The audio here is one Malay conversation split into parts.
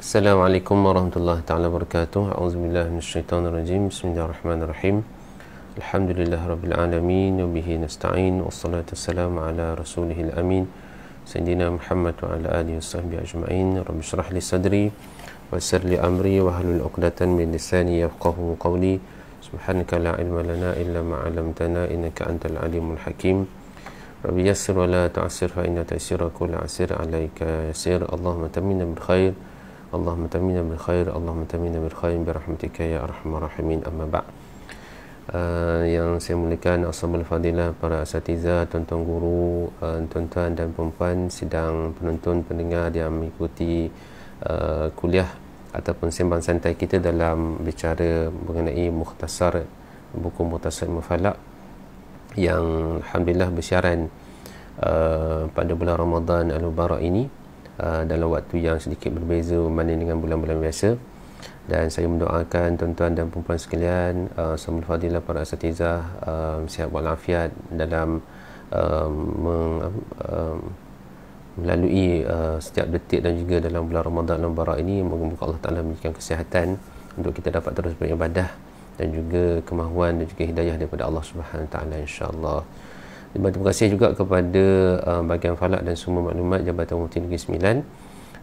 السلام عليكم ورحمة الله تعالى وبركاته أعوذ بالله من الشيطان الرجيم بسم الله الرحمن الرحيم الحمد لله رب العالمين وبه نستعين والصلاة والسلام على رسوله الأمين سيدنا محمد وعلى آله وصحبه أجمعين رب اشرح لي صدري ويسر لي أمري وهل عقدة من لساني يفقه قولي سبحانك لا علم لنا إلا ما علمتنا إنك أنت العليم الحكيم رب يسر ولا تعسر فإن تيسير كل عسير عليك يسير اللهم تمنا بالخير Allah tamina min khair Allahumma tamina min khair bi rahmatika ya arhamar rahimin amma ba' uh, eh, yang saya muliakan asabul fadilah para asatiza tuan-tuan guru uh, tuan-tuan dan puan sidang penonton pendengar yang mengikuti uh, kuliah ataupun sembang santai kita dalam bicara mengenai mukhtasar buku mukhtasar mufalak yang alhamdulillah bersiaran uh, pada bulan Ramadan al-Mubarak ini Uh, dalam waktu yang sedikit berbeza berbanding dengan bulan-bulan biasa dan saya mendoakan tuan-tuan dan perempuan sekalian uh, semoga fadilah para asatizah uh, sihat walafiat dalam uh, meng, uh, melalui uh, setiap detik dan juga dalam bulan Ramadan dan Barak ini moga-moga Allah Ta'ala memberikan kesihatan untuk kita dapat terus beribadah dan juga kemahuan dan juga hidayah daripada Allah Subhanahu Wa Ta'ala insya-Allah. Terima kasih juga kepada uh, bahagian falak dan semua maklumat Jabatan Mufti Negeri Sembilan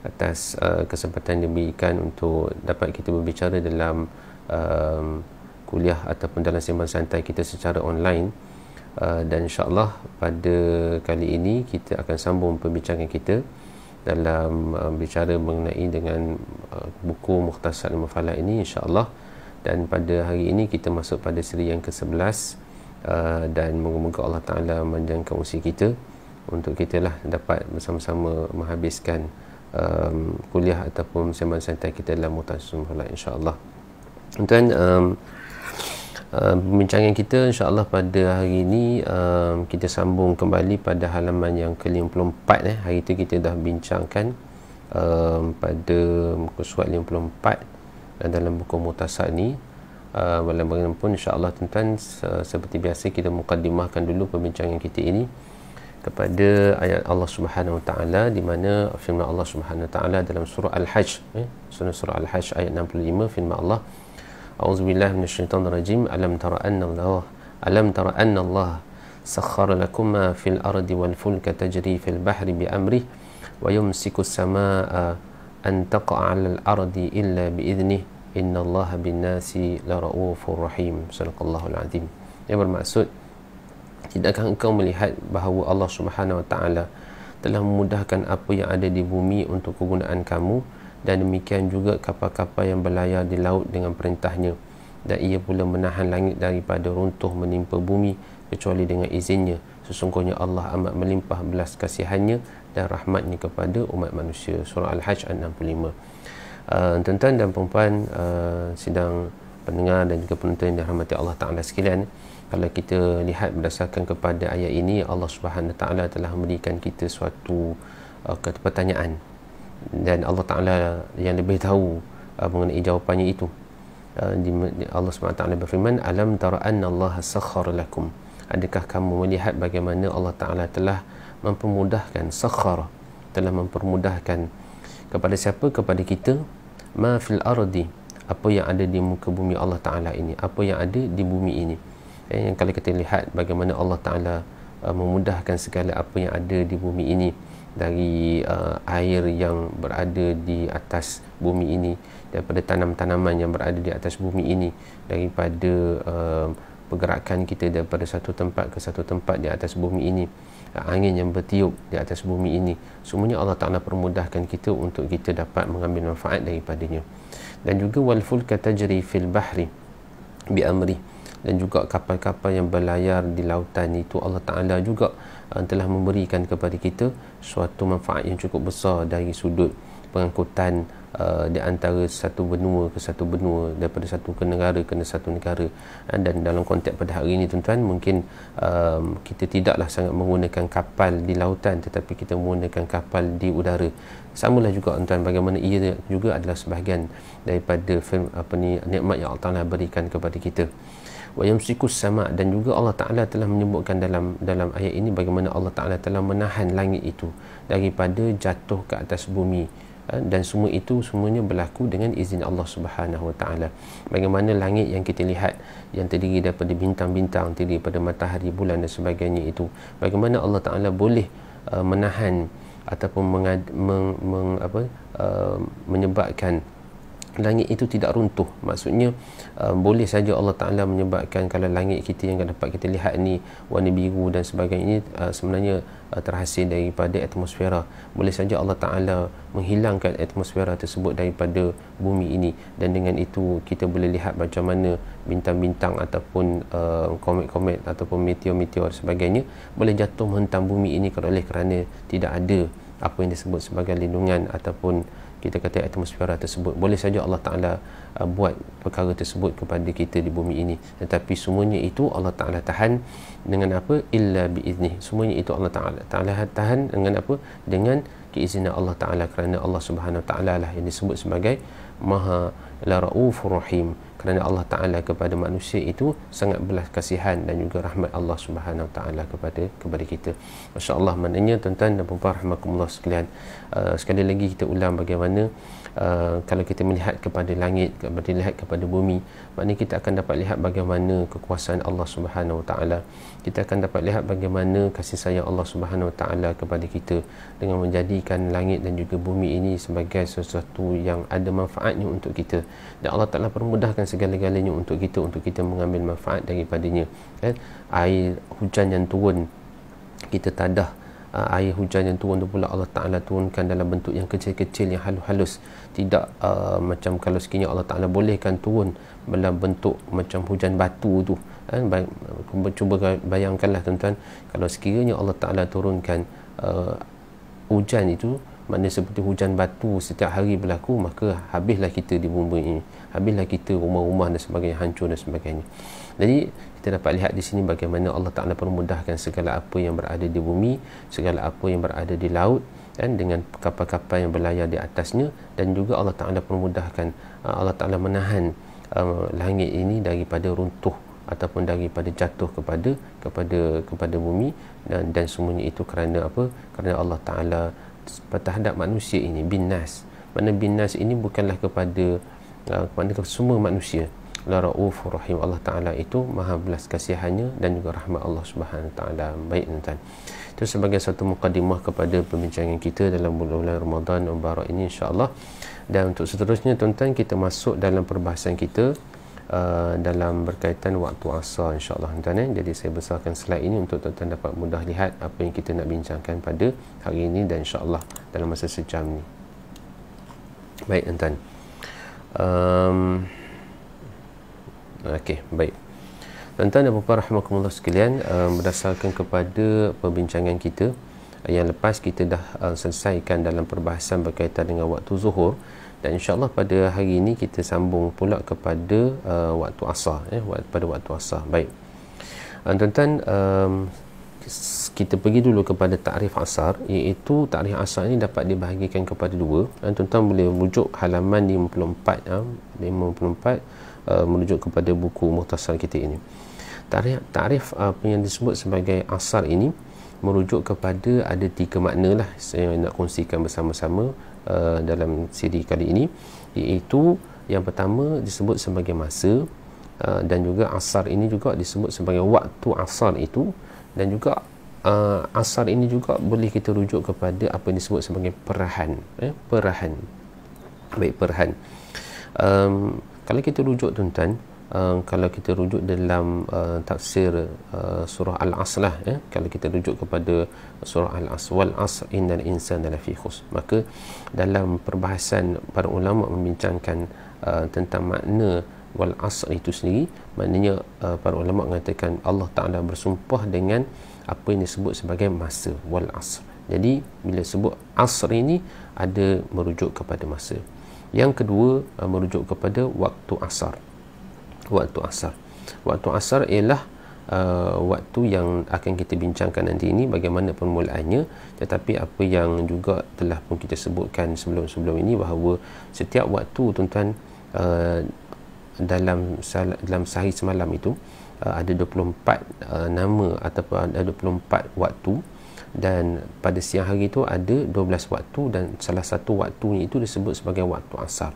atas uh, kesempatan diberikan untuk dapat kita berbicara dalam um, kuliah ataupun dalam sembang santai kita secara online uh, dan insyaAllah pada kali ini kita akan sambung pembicaraan kita dalam uh, bicara mengenai dengan uh, buku Muhtasar Mufalak ini insyaAllah dan pada hari ini kita masuk pada seri yang ke-11 uh, Uh, dan moga-moga Allah Ta'ala menjangkau usia kita untuk kita lah dapat bersama-sama menghabiskan um, kuliah ataupun sembang santai kita dalam mutan sumhullah insyaAllah tuan um, pembincangan uh, kita insyaAllah pada hari ini um, kita sambung kembali pada halaman yang ke-54 eh. hari itu kita dah bincangkan um, pada muka surat 54 dan dalam buku mutasak ni walaupun ah, insyaAllah tuan-tuan uh, seperti biasa kita mukaddimahkan dulu pembincangan kita ini kepada ayat Allah Subhanahu Wa Taala di mana firman Allah Subhanahu Wa Taala dalam surah Al-Hajj eh? surah, Al-Hajj ayat 65 firman Allah A'udzu billahi minasyaitonir rajim alam tara anna Allah alam tara anna Allah sakhkhara lakum fil ardi wal fulka tajri fil bahri bi amrih wa yumsiku samaa an taqa'a 'alal ardi illa bi idznihi Inna Allah bin nasi la ra'ufur rahim Sadaqallahul azim Yang bermaksud Tidakkah engkau melihat bahawa Allah subhanahu wa ta'ala Telah memudahkan apa yang ada di bumi untuk kegunaan kamu Dan demikian juga kapal-kapal yang berlayar di laut dengan perintahnya Dan ia pula menahan langit daripada runtuh menimpa bumi Kecuali dengan izinnya Sesungguhnya Allah amat melimpah belas kasihannya Dan rahmatnya kepada umat manusia Surah Al-Hajj 65 uh, tuan-tuan dan perempuan uh, eh, sidang pendengar dan juga penonton yang dirahmati Allah Ta'ala sekalian kalau kita lihat berdasarkan kepada ayat ini Allah Subhanahu Wa Ta'ala telah memberikan kita suatu uh, eh, pertanyaan dan Allah Ta'ala yang lebih tahu uh, mengenai jawapannya itu uh, Allah Subhanahu Wa Ta'ala berfirman alam tara Allah sakhkhara lakum adakah kamu melihat bagaimana Allah Ta'ala telah mempermudahkan sakhkhara telah mempermudahkan kepada siapa kepada kita ma fil ardi apa yang ada di muka bumi Allah Ta'ala ini apa yang ada di bumi ini eh, yang kalau kita lihat bagaimana Allah Ta'ala uh, memudahkan segala apa yang ada di bumi ini dari uh, air yang berada di atas bumi ini daripada tanam-tanaman yang berada di atas bumi ini daripada uh, pergerakan kita daripada satu tempat ke satu tempat di atas bumi ini angin yang bertiup di atas bumi ini semuanya Allah Taala permudahkan kita untuk kita dapat mengambil manfaat daripadanya dan juga wal kata tajri fil bahri bi amri dan juga kapal-kapal yang berlayar di lautan itu Allah Taala juga uh, telah memberikan kepada kita suatu manfaat yang cukup besar dari sudut pengangkutan uh, di antara satu benua ke satu benua daripada satu ke negara ke satu negara eh, dan dalam konteks pada hari ini tuan-tuan mungkin um, kita tidaklah sangat menggunakan kapal di lautan tetapi kita menggunakan kapal di udara samalah juga tuan-tuan bagaimana ia juga adalah sebahagian daripada film, apa ni nikmat yang Allah Taala berikan kepada kita wa yamsikus sama dan juga Allah Taala telah menyebutkan dalam dalam ayat ini bagaimana Allah Taala telah menahan langit itu daripada jatuh ke atas bumi Eh, dan semua itu semuanya berlaku dengan izin Allah Subhanahu Wa Taala. Bagaimana langit yang kita lihat yang terdiri daripada bintang-bintang, terdiri daripada matahari, bulan dan sebagainya itu, bagaimana Allah Taala boleh uh, menahan ataupun mengad, meng, meng, apa, uh, menyebabkan langit itu tidak runtuh maksudnya uh, boleh saja Allah Ta'ala menyebabkan kalau langit kita yang dapat kita lihat ni warna biru dan sebagainya uh, sebenarnya uh, eh, terhasil daripada atmosfera boleh saja Allah Ta'ala menghilangkan atmosfera tersebut daripada bumi ini dan dengan itu kita boleh lihat macam mana bintang-bintang ataupun uh, komet-komet ataupun meteor-meteor sebagainya boleh jatuh menghentam bumi ini oleh kerana tidak ada apa yang disebut sebagai lindungan ataupun kita kata atmosfera tersebut boleh saja Allah Ta'ala uh, buat perkara tersebut kepada kita di bumi ini tetapi semuanya itu Allah Taala tahan dengan apa illa biiznih semuanya itu Allah Taala Taala tahan dengan apa dengan keizinan Allah Taala kerana Allah Subhanahu Wa Taala lah yang disebut sebagai Maha la raufur rahim kerana Allah Taala kepada manusia itu sangat belas kasihan dan juga rahmat Allah Subhanahu Wa Taala kepada kepada kita. Masya-Allah maknanya tuan-tuan dan puan-puan rahmakumullah sekalian. Uh, sekali lagi kita ulang bagaimana uh, kalau kita melihat kepada langit kita melihat kepada bumi maknanya kita akan dapat lihat bagaimana kekuasaan Allah Subhanahu Wa Taala kita akan dapat lihat bagaimana kasih sayang Allah Subhanahu Wa Taala kepada kita dengan menjadikan langit dan juga bumi ini sebagai sesuatu yang ada manfaatnya untuk kita dan Allah Taala permudahkan segala-galanya untuk kita untuk kita mengambil manfaat daripadanya kan air hujan yang turun kita tadah uh, air hujan yang turun tu pula Allah Ta'ala turunkan dalam bentuk yang kecil-kecil yang halus-halus tidak uh, macam kalau sekiranya Allah Ta'ala bolehkan turun dalam bentuk macam hujan batu tu kan eh, cuba bayangkanlah tuan-tuan kalau sekiranya Allah Ta'ala turunkan uh, hujan itu maknanya seperti hujan batu setiap hari berlaku maka habislah kita di bumi ini habislah kita rumah-rumah dan sebagainya hancur dan sebagainya jadi kita dapat lihat di sini bagaimana Allah Ta'ala permudahkan segala apa yang berada di bumi segala apa yang berada di laut dan dengan kapal-kapal yang berlayar di atasnya dan juga Allah Taala permudahkan uh, Allah Taala menahan uh, langit ini daripada runtuh ataupun daripada jatuh kepada kepada kepada bumi dan dan semuanya itu kerana apa kerana Allah Taala terhadap manusia ini binas mana binas ini bukanlah kepada uh, kepada semua manusia la rauf rahim Allah Taala itu maha belas kasihannya dan juga rahmat Allah Subhanahu taala baik tuan-tuan itu sebagai satu mukadimah kepada pembincangan kita dalam bulan-bulan Ramadan Mubarak ini insyaAllah dan untuk seterusnya tuan-tuan kita masuk dalam perbahasan kita uh, dalam berkaitan waktu asal insyaAllah tuan-tuan eh. jadi saya besarkan slide ini untuk tuan-tuan dapat mudah lihat apa yang kita nak bincangkan pada hari ini dan insyaAllah dalam masa sejam ini baik tuan-tuan um, Okey, baik Tuan-tuan dan puan-puan rahmatullah sekalian, eh, berdasarkan kepada perbincangan kita eh, yang lepas kita dah eh, selesaikan dalam perbahasan berkaitan dengan waktu zuhur dan insya-Allah pada hari ini kita sambung pula kepada waktu asar eh pada waktu asar. Baik. Uh, tuan-tuan kita pergi dulu kepada takrif asar iaitu takrif asar ini dapat dibahagikan kepada dua dan tuan-tuan boleh rujuk halaman 54 54 uh, kepada buku muhtasar kita ini tarif, tarif apa uh, yang disebut sebagai asar ini merujuk kepada ada tiga makna lah saya nak kongsikan bersama-sama uh, dalam siri kali ini iaitu yang pertama disebut sebagai masa uh, dan juga asar ini juga disebut sebagai waktu asar itu dan juga uh, asar ini juga boleh kita rujuk kepada apa yang disebut sebagai perahan eh? perahan baik perahan um, kalau kita rujuk tuan-tuan Eh, kalau kita rujuk dalam uh, tafsir uh, surah al-asr lah eh? kalau kita rujuk kepada surah al-asr wal asr innal insana lafi khusr maka dalam perbahasan para ulama membincangkan uh, tentang makna wal asr itu sendiri maknanya uh, para ulama mengatakan Allah Taala bersumpah dengan apa yang disebut sebagai masa wal asr jadi bila sebut asr ini ada merujuk kepada masa yang kedua merujuk kepada waktu asar waktu asar waktu asar ialah Uh, waktu yang akan kita bincangkan nanti ini bagaimana permulaannya tetapi apa yang juga telah pun kita sebutkan sebelum-sebelum ini bahawa setiap waktu tuan-tuan uh, dalam dalam sehari semalam itu uh, ada 24 uh, nama ataupun ada 24 waktu dan pada siang hari itu ada 12 waktu dan salah satu waktunya itu disebut sebagai waktu asar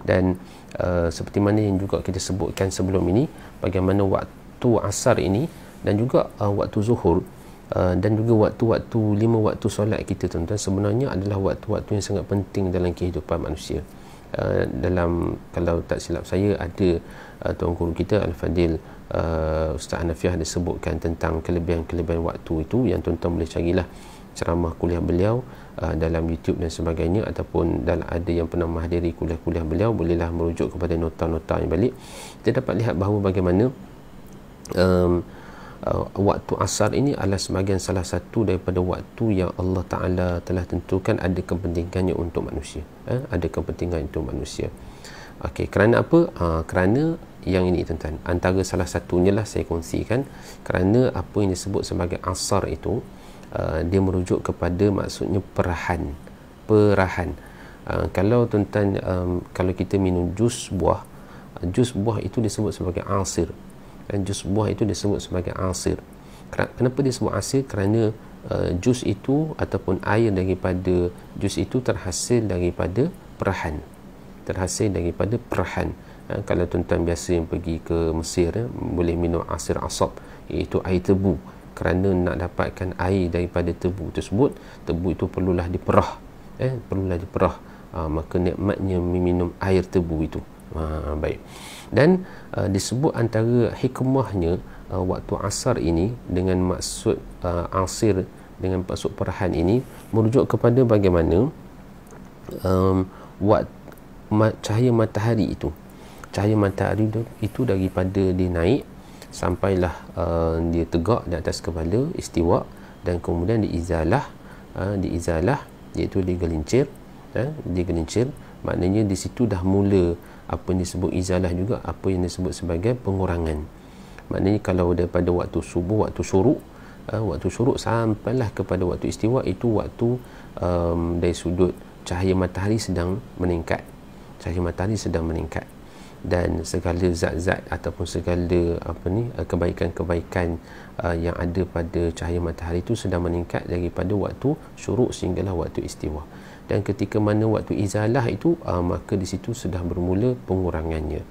dan uh, seperti mana yang juga kita sebutkan sebelum ini bagaimana waktu asar ini dan juga uh, waktu zuhur Uh, dan juga waktu-waktu lima waktu solat kita tuan-tuan sebenarnya adalah waktu-waktu yang sangat penting dalam kehidupan manusia uh, dalam kalau tak silap saya ada uh, tuan guru kita Al-Fadil uh, Ustaz Hanafiah ada sebutkan tentang kelebihan-kelebihan waktu itu yang tuan-tuan boleh carilah ceramah kuliah beliau uh, dalam YouTube dan sebagainya ataupun dalam ada yang pernah menghadiri kuliah-kuliah beliau bolehlah merujuk kepada nota-nota yang balik kita dapat lihat bahawa bagaimana um, uh, waktu asar ini adalah sebagian salah satu daripada waktu yang Allah Ta'ala telah tentukan ada kepentingannya untuk manusia eh? ada kepentingan untuk manusia Okey, kerana apa? Uh, kerana yang ini tuan-tuan antara salah satunya lah saya kongsikan kerana apa yang disebut sebagai asar itu uh, dia merujuk kepada maksudnya perahan perahan uh, kalau tuan-tuan um, kalau kita minum jus buah uh, jus buah itu disebut sebagai asir dan jus buah itu disebut sebagai asir kenapa disebut asir kerana uh, jus itu ataupun air daripada jus itu terhasil daripada perahan terhasil daripada perahan ha, kalau tuan-tuan biasa yang pergi ke Mesir ya, boleh minum asir asap, iaitu air tebu kerana nak dapatkan air daripada tebu tersebut tebu itu perlulah diperah eh perlulah diperah ha, maka nikmatnya meminum air tebu itu ha, baik dan uh, disebut antara hikmahnya uh, waktu asar ini dengan maksud uh, asir dengan maksud perahan ini merujuk kepada bagaimana um, waktu cahaya matahari itu cahaya matahari itu daripada dia naik sampailah uh, dia tegak di atas kepala istiwa dan kemudian diizalah uh, diizalah iaitu digelincir eh, ya, digelincir maknanya di situ dah mula apa yang disebut izalah juga apa yang disebut sebagai pengurangan maknanya kalau daripada waktu subuh waktu syuruk uh, waktu syuruk sampailah kepada waktu istiwa itu waktu um, dari sudut cahaya matahari sedang meningkat cahaya matahari sedang meningkat dan segala zat-zat ataupun segala apa ni eh, kebaikan-kebaikan uh, yang ada pada cahaya matahari itu sedang meningkat daripada waktu syuruk sehinggalah waktu istiwa dan ketika mana waktu izalah itu uh, maka di situ sudah bermula pengurangannya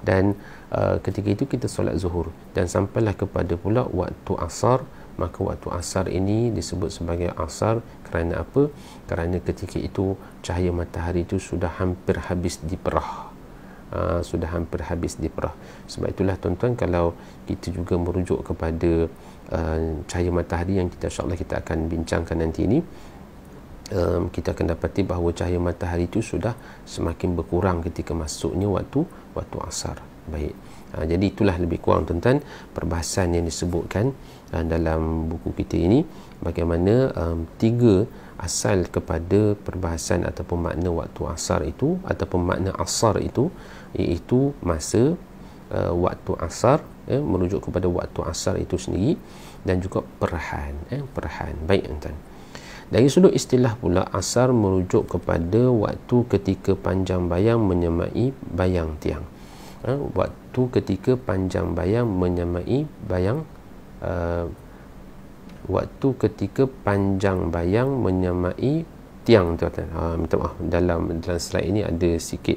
dan uh, ketika itu kita solat zuhur dan sampailah kepada pula waktu asar maka waktu asar ini disebut sebagai asar kerana apa kerana ketika itu cahaya matahari itu sudah hampir habis diperah uh, sudah hampir habis diperah sebab itulah tuan-tuan kalau kita juga merujuk kepada uh, cahaya matahari yang kita insyaAllah kita akan bincangkan nanti ini um, kita akan dapati bahawa cahaya matahari itu sudah semakin berkurang ketika masuknya waktu waktu asar baik Ha, jadi itulah lebih kurang tentang perbahasan yang disebutkan ha, dalam buku kita ini bagaimana um, tiga asal kepada perbahasan ataupun makna waktu asar itu ataupun makna asar itu iaitu masa uh, waktu asar eh, merujuk kepada waktu asar itu sendiri dan juga perahan eh, perahan baik tuan dari sudut istilah pula asar merujuk kepada waktu ketika panjang bayang menyemai bayang tiang eh, waktu ketika panjang bayang menyemai bayang uh, waktu ketika panjang bayang menyemai tiang tuan-tuan ha, minta maaf dalam, dalam slide ini ada sikit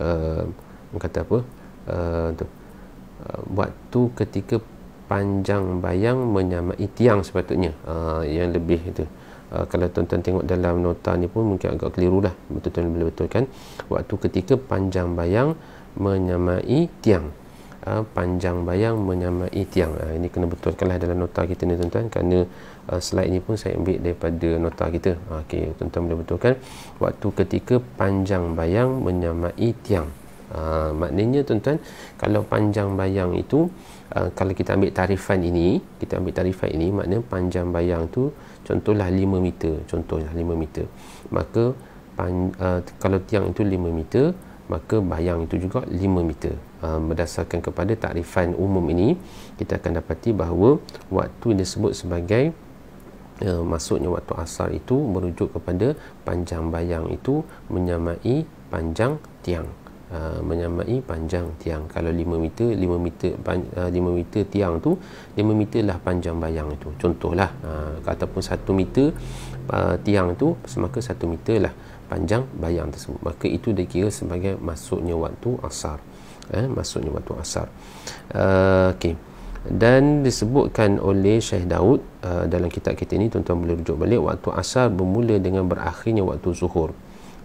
uh, kata apa uh, tu uh, eh, waktu ketika panjang bayang menyamai tiang sepatutnya uh, yang lebih itu uh, kalau tuan-tuan tengok dalam nota ni pun mungkin agak keliru lah betul-betul boleh betulkan waktu ketika panjang bayang menyamai tiang uh, panjang bayang menyamai tiang uh, ini kena betulkan lah dalam nota kita ni tuan-tuan kerana uh, slide ni pun saya ambil daripada nota kita uh, ah, okay, tuan-tuan boleh betulkan waktu ketika panjang bayang menyamai tiang Ha, maknanya tuan-tuan kalau panjang bayang itu uh, kalau kita ambil tarifan ini kita ambil tarifan ini maknanya panjang bayang tu contohlah 5 meter contohlah 5 meter maka pan, uh, kalau tiang itu 5 meter maka bayang itu juga 5 meter uh, berdasarkan kepada tarifan umum ini kita akan dapati bahawa waktu yang disebut sebagai Uh, maksudnya waktu asar itu merujuk kepada panjang bayang itu menyamai panjang tiang uh, menyamai panjang tiang kalau 5 meter 5 meter pan, uh, 5 meter tiang tu 5 meter lah panjang bayang itu contohlah uh, pun 1 meter uh, tiang tu semaka 1 meter lah panjang bayang tersebut maka itu dikira sebagai masuknya waktu asar eh, masuknya waktu asar uh, okey dan disebutkan oleh Syekh Daud uh, dalam kitab kita ini tuan-tuan boleh rujuk balik waktu asar bermula dengan berakhirnya waktu zuhur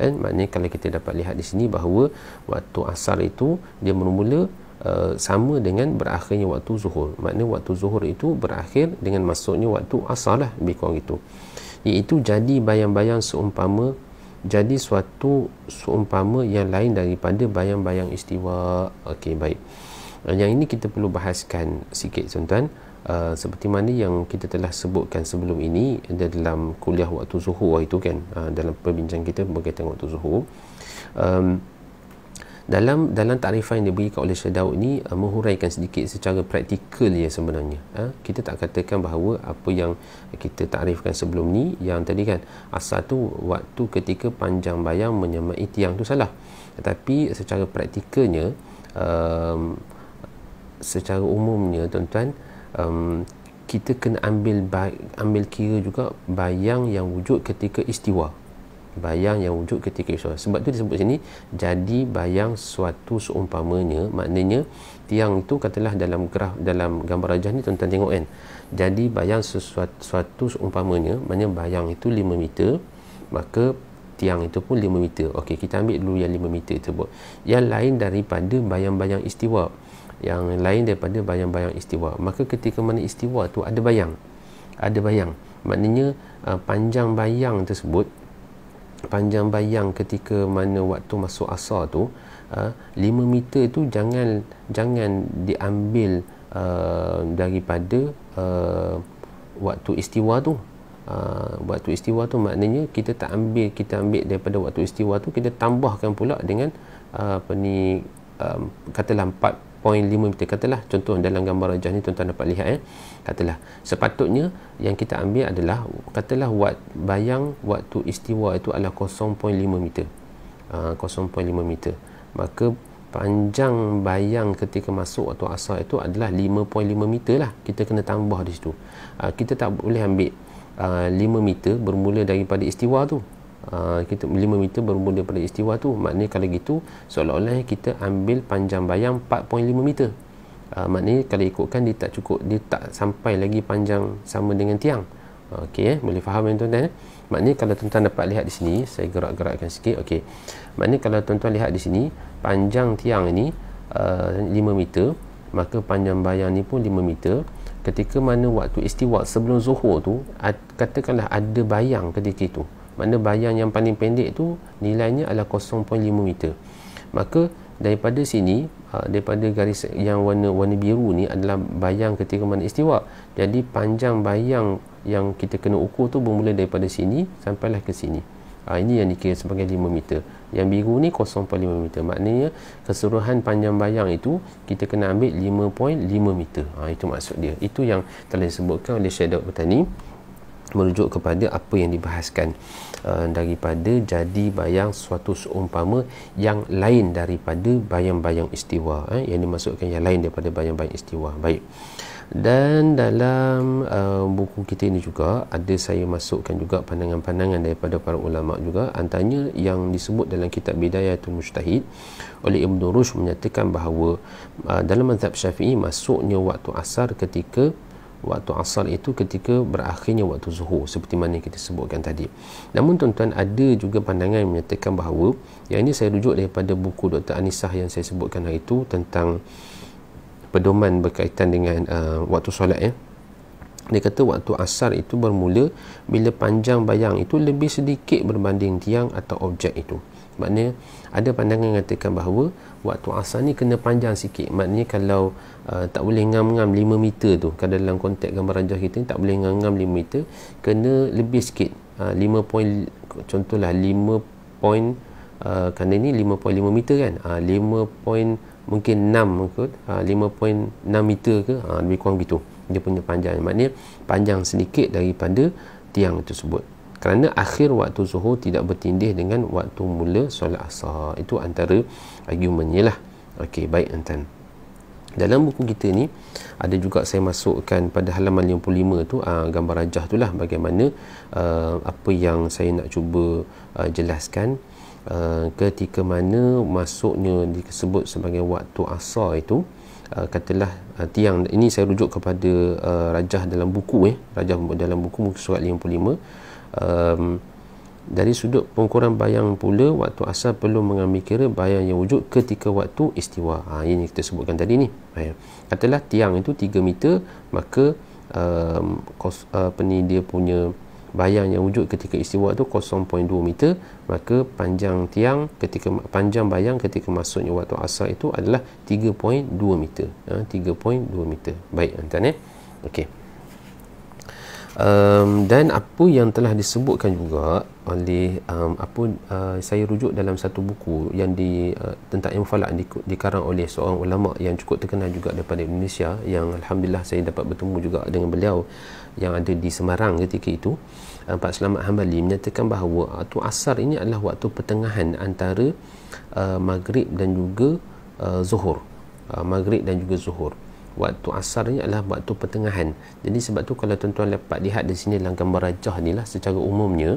Eh, maknanya kalau kita dapat lihat di sini bahawa waktu asar itu dia bermula Uh, sama dengan berakhirnya waktu zuhur maknanya waktu zuhur itu berakhir dengan masuknya waktu asar lah lebih kurang itu iaitu jadi bayang-bayang seumpama jadi suatu seumpama yang lain daripada bayang-bayang istiwa ok baik eh, yang ini kita perlu bahaskan sikit tuan-tuan Uh, seperti mana yang kita telah sebutkan sebelum ini ada dalam kuliah waktu zuhur itu kan uh, dalam perbincangan kita berkaitan waktu zuhur um, dalam dalam takrifan yang diberikan oleh Syed Daud ni uh, menghuraikan sedikit secara praktikal ya sebenarnya ha? kita tak katakan bahawa apa yang kita takrifkan sebelum ni yang tadi kan asal tu waktu ketika panjang bayang menyamai tiang tu salah tetapi secara praktikalnya um, secara umumnya tuan-tuan um, kita kena ambil ambil kira juga bayang yang wujud ketika istiwa bayang yang wujud ketika istiwa sebab tu disebut sini jadi bayang suatu seumpamanya maknanya tiang itu katalah dalam graf dalam gambar rajah ni tuan-tuan tengok kan jadi bayang sesuatu suatu seumpamanya maknanya bayang itu 5 meter maka tiang itu pun 5 meter okey kita ambil dulu yang 5 meter tersebut yang lain daripada bayang-bayang istiwa yang lain daripada bayang-bayang istiwa maka ketika mana istiwa tu ada bayang ada bayang maknanya uh, panjang bayang tersebut panjang bayang ketika mana waktu masuk asar tu uh, 5 meter tu jangan jangan diambil uh, daripada uh, waktu istiwa tu Uh, waktu istiwa tu maknanya kita tak ambil kita ambil daripada waktu istiwa tu kita tambahkan pula dengan uh, apa ni um, katalah 05 meter katalah contoh dalam gambar rajah ni tuan-tuan dapat lihat eh katalah sepatutnya yang kita ambil adalah katalah wat, bayang waktu istiwa itu adalah 05 meter uh, ah, 05 meter maka panjang bayang ketika masuk waktu asal itu adalah 5.5 meter lah kita kena tambah di situ uh, kita tak boleh ambil uh, ah, 5 meter bermula daripada istiwa tu Ah, kita lima meter berhubung daripada istiwa tu maknanya kalau gitu seolah-olah kita ambil panjang bayang 4.5 meter uh, maknanya kalau ikutkan dia tak cukup dia tak sampai lagi panjang sama dengan tiang Okey eh? boleh faham kan tuan-tuan eh? maknanya kalau tuan-tuan dapat lihat di sini saya gerak-gerakkan sikit okey maknanya kalau tuan-tuan lihat di sini panjang tiang ini uh, ah, 5 meter maka panjang bayang ni pun 5 meter ketika mana waktu istiwa sebelum zuhur tu katakanlah ada bayang ketika itu mana bayang yang paling pendek tu nilainya adalah 0.5 meter maka daripada sini ah, daripada garis yang warna warna biru ni adalah bayang ketika mana istiwa jadi panjang bayang yang kita kena ukur tu bermula daripada sini sampailah ke sini ha, ini yang dikira sebagai 5 meter yang biru ni 0.5 meter maknanya keseluruhan panjang bayang itu kita kena ambil 5.5 meter ha, itu maksud dia itu yang telah disebutkan oleh Syedot Petani merujuk kepada apa yang dibahaskan uh, daripada jadi bayang suatu seumpama yang lain daripada bayang-bayang istiwa eh, yang dimasukkan yang lain daripada bayang-bayang istiwa baik dan dalam uh, buku kita ini juga ada saya masukkan juga pandangan-pandangan daripada para ulama juga antaranya yang disebut dalam kitab Bidayatul mustahid oleh Ibn Rushd menyatakan bahawa uh, dalam mazhab Syafi'i masuknya waktu asar ketika waktu asar itu ketika berakhirnya waktu zuhur seperti mana kita sebutkan tadi namun tuan-tuan ada juga pandangan yang menyatakan bahawa yang ini saya rujuk daripada buku Dr. Anisah yang saya sebutkan hari itu tentang pedoman berkaitan dengan uh, waktu solat ya dia kata waktu asar itu bermula bila panjang bayang itu lebih sedikit berbanding tiang atau objek itu maknanya ada pandangan yang mengatakan bahawa waktu asar ni kena panjang sikit maknanya kalau uh, tak boleh ngam-ngam 5 meter tu kalau dalam konteks gambar rajah kita ni tak boleh ngam-ngam 5 meter kena lebih sikit uh, 5 point contohlah 5 point uh, kerana ni 5.5 meter kan uh, ah, 5 point mungkin 6 mungkin uh, 5.6 meter ke uh, lebih kurang gitu dia punya panjang maknanya panjang sedikit daripada tiang tersebut kerana akhir waktu zuhur tidak bertindih dengan waktu mula solat asar itu antara argument lah okey baik enten dalam buku kita ni ada juga saya masukkan pada halaman 55 tu uh, gambar rajah tu lah bagaimana uh, apa yang saya nak cuba uh, jelaskan uh, ketika mana masuknya disebut sebagai waktu asal itu uh, katalah uh, tiang ini saya rujuk kepada uh, rajah dalam buku eh rajah dalam buku surat 55 um, dari sudut pengukuran bayang pula, waktu asal perlu mengambil kira bayang yang wujud ketika waktu istiwa. Ha, ini kita sebutkan tadi ni. Katalah tiang itu 3 meter, maka um, kos, uh, apa ni, dia punya bayang yang wujud ketika istiwa itu 0.2 meter, maka panjang tiang ketika panjang bayang ketika masuknya waktu asal itu adalah 3.2 meter. Ha, 3.2 meter. Baik, entah eh. ni. Okey um, dan apa yang telah disebutkan juga oleh um, apa uh, saya rujuk dalam satu buku yang di uh, tentang ilmu falak di, dikarang oleh seorang ulama yang cukup terkenal juga daripada Indonesia yang alhamdulillah saya dapat bertemu juga dengan beliau yang ada di Semarang ketika itu um, Pak Selamat Hambali menyatakan bahawa waktu asar ini adalah waktu pertengahan antara uh, maghrib dan juga uh, zuhur uh, maghrib dan juga zuhur waktu asar ni adalah waktu pertengahan jadi sebab tu kalau tuan-tuan dapat lihat di sini dalam gambar rajah ni lah secara umumnya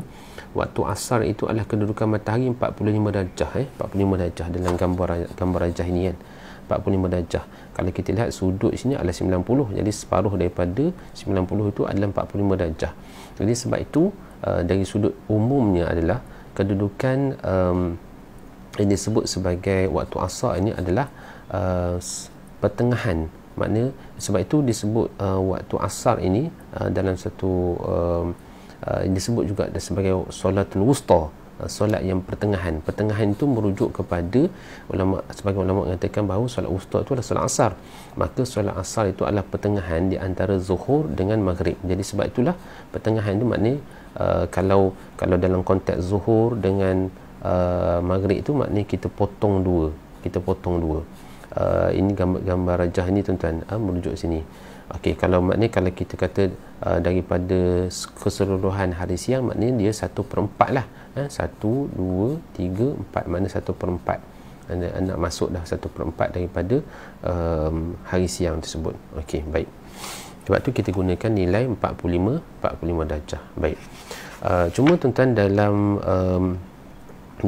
waktu asar itu adalah kedudukan matahari 45 rajah eh? 45 rajah dalam gambar gambar rajah ni kan 45 darjah kalau kita lihat sudut sini adalah 90 jadi separuh daripada 90 itu adalah 45 darjah jadi sebab itu uh, dari sudut umumnya adalah kedudukan um, yang disebut sebagai waktu asar ini adalah uh, pertengahan maknanya sebab itu disebut uh, waktu asar ini uh, dalam satu uh, uh, disebut juga sebagai solat wusta uh, solat yang pertengahan pertengahan itu merujuk kepada ulama sebagai ulama mengatakan bahawa solat wusta itu adalah solat asar maka solat asar itu adalah pertengahan di antara zuhur dengan maghrib jadi sebab itulah pertengahan itu maknanya uh, kalau kalau dalam konteks zuhur dengan uh, maghrib itu maknanya kita potong dua kita potong dua uh, ini gambar gambar rajah ni tuan-tuan uh, menunjuk sini okey kalau maknanya kalau kita kata uh, daripada keseluruhan hari siang maknanya dia satu per 4 lah eh? 1, 2, 3, 4 maknanya 1 per 4 anda, anda masuk dah satu per 4 daripada um, hari siang tersebut okey baik sebab tu kita gunakan nilai 45 45 darjah baik uh, cuma tuan-tuan dalam um,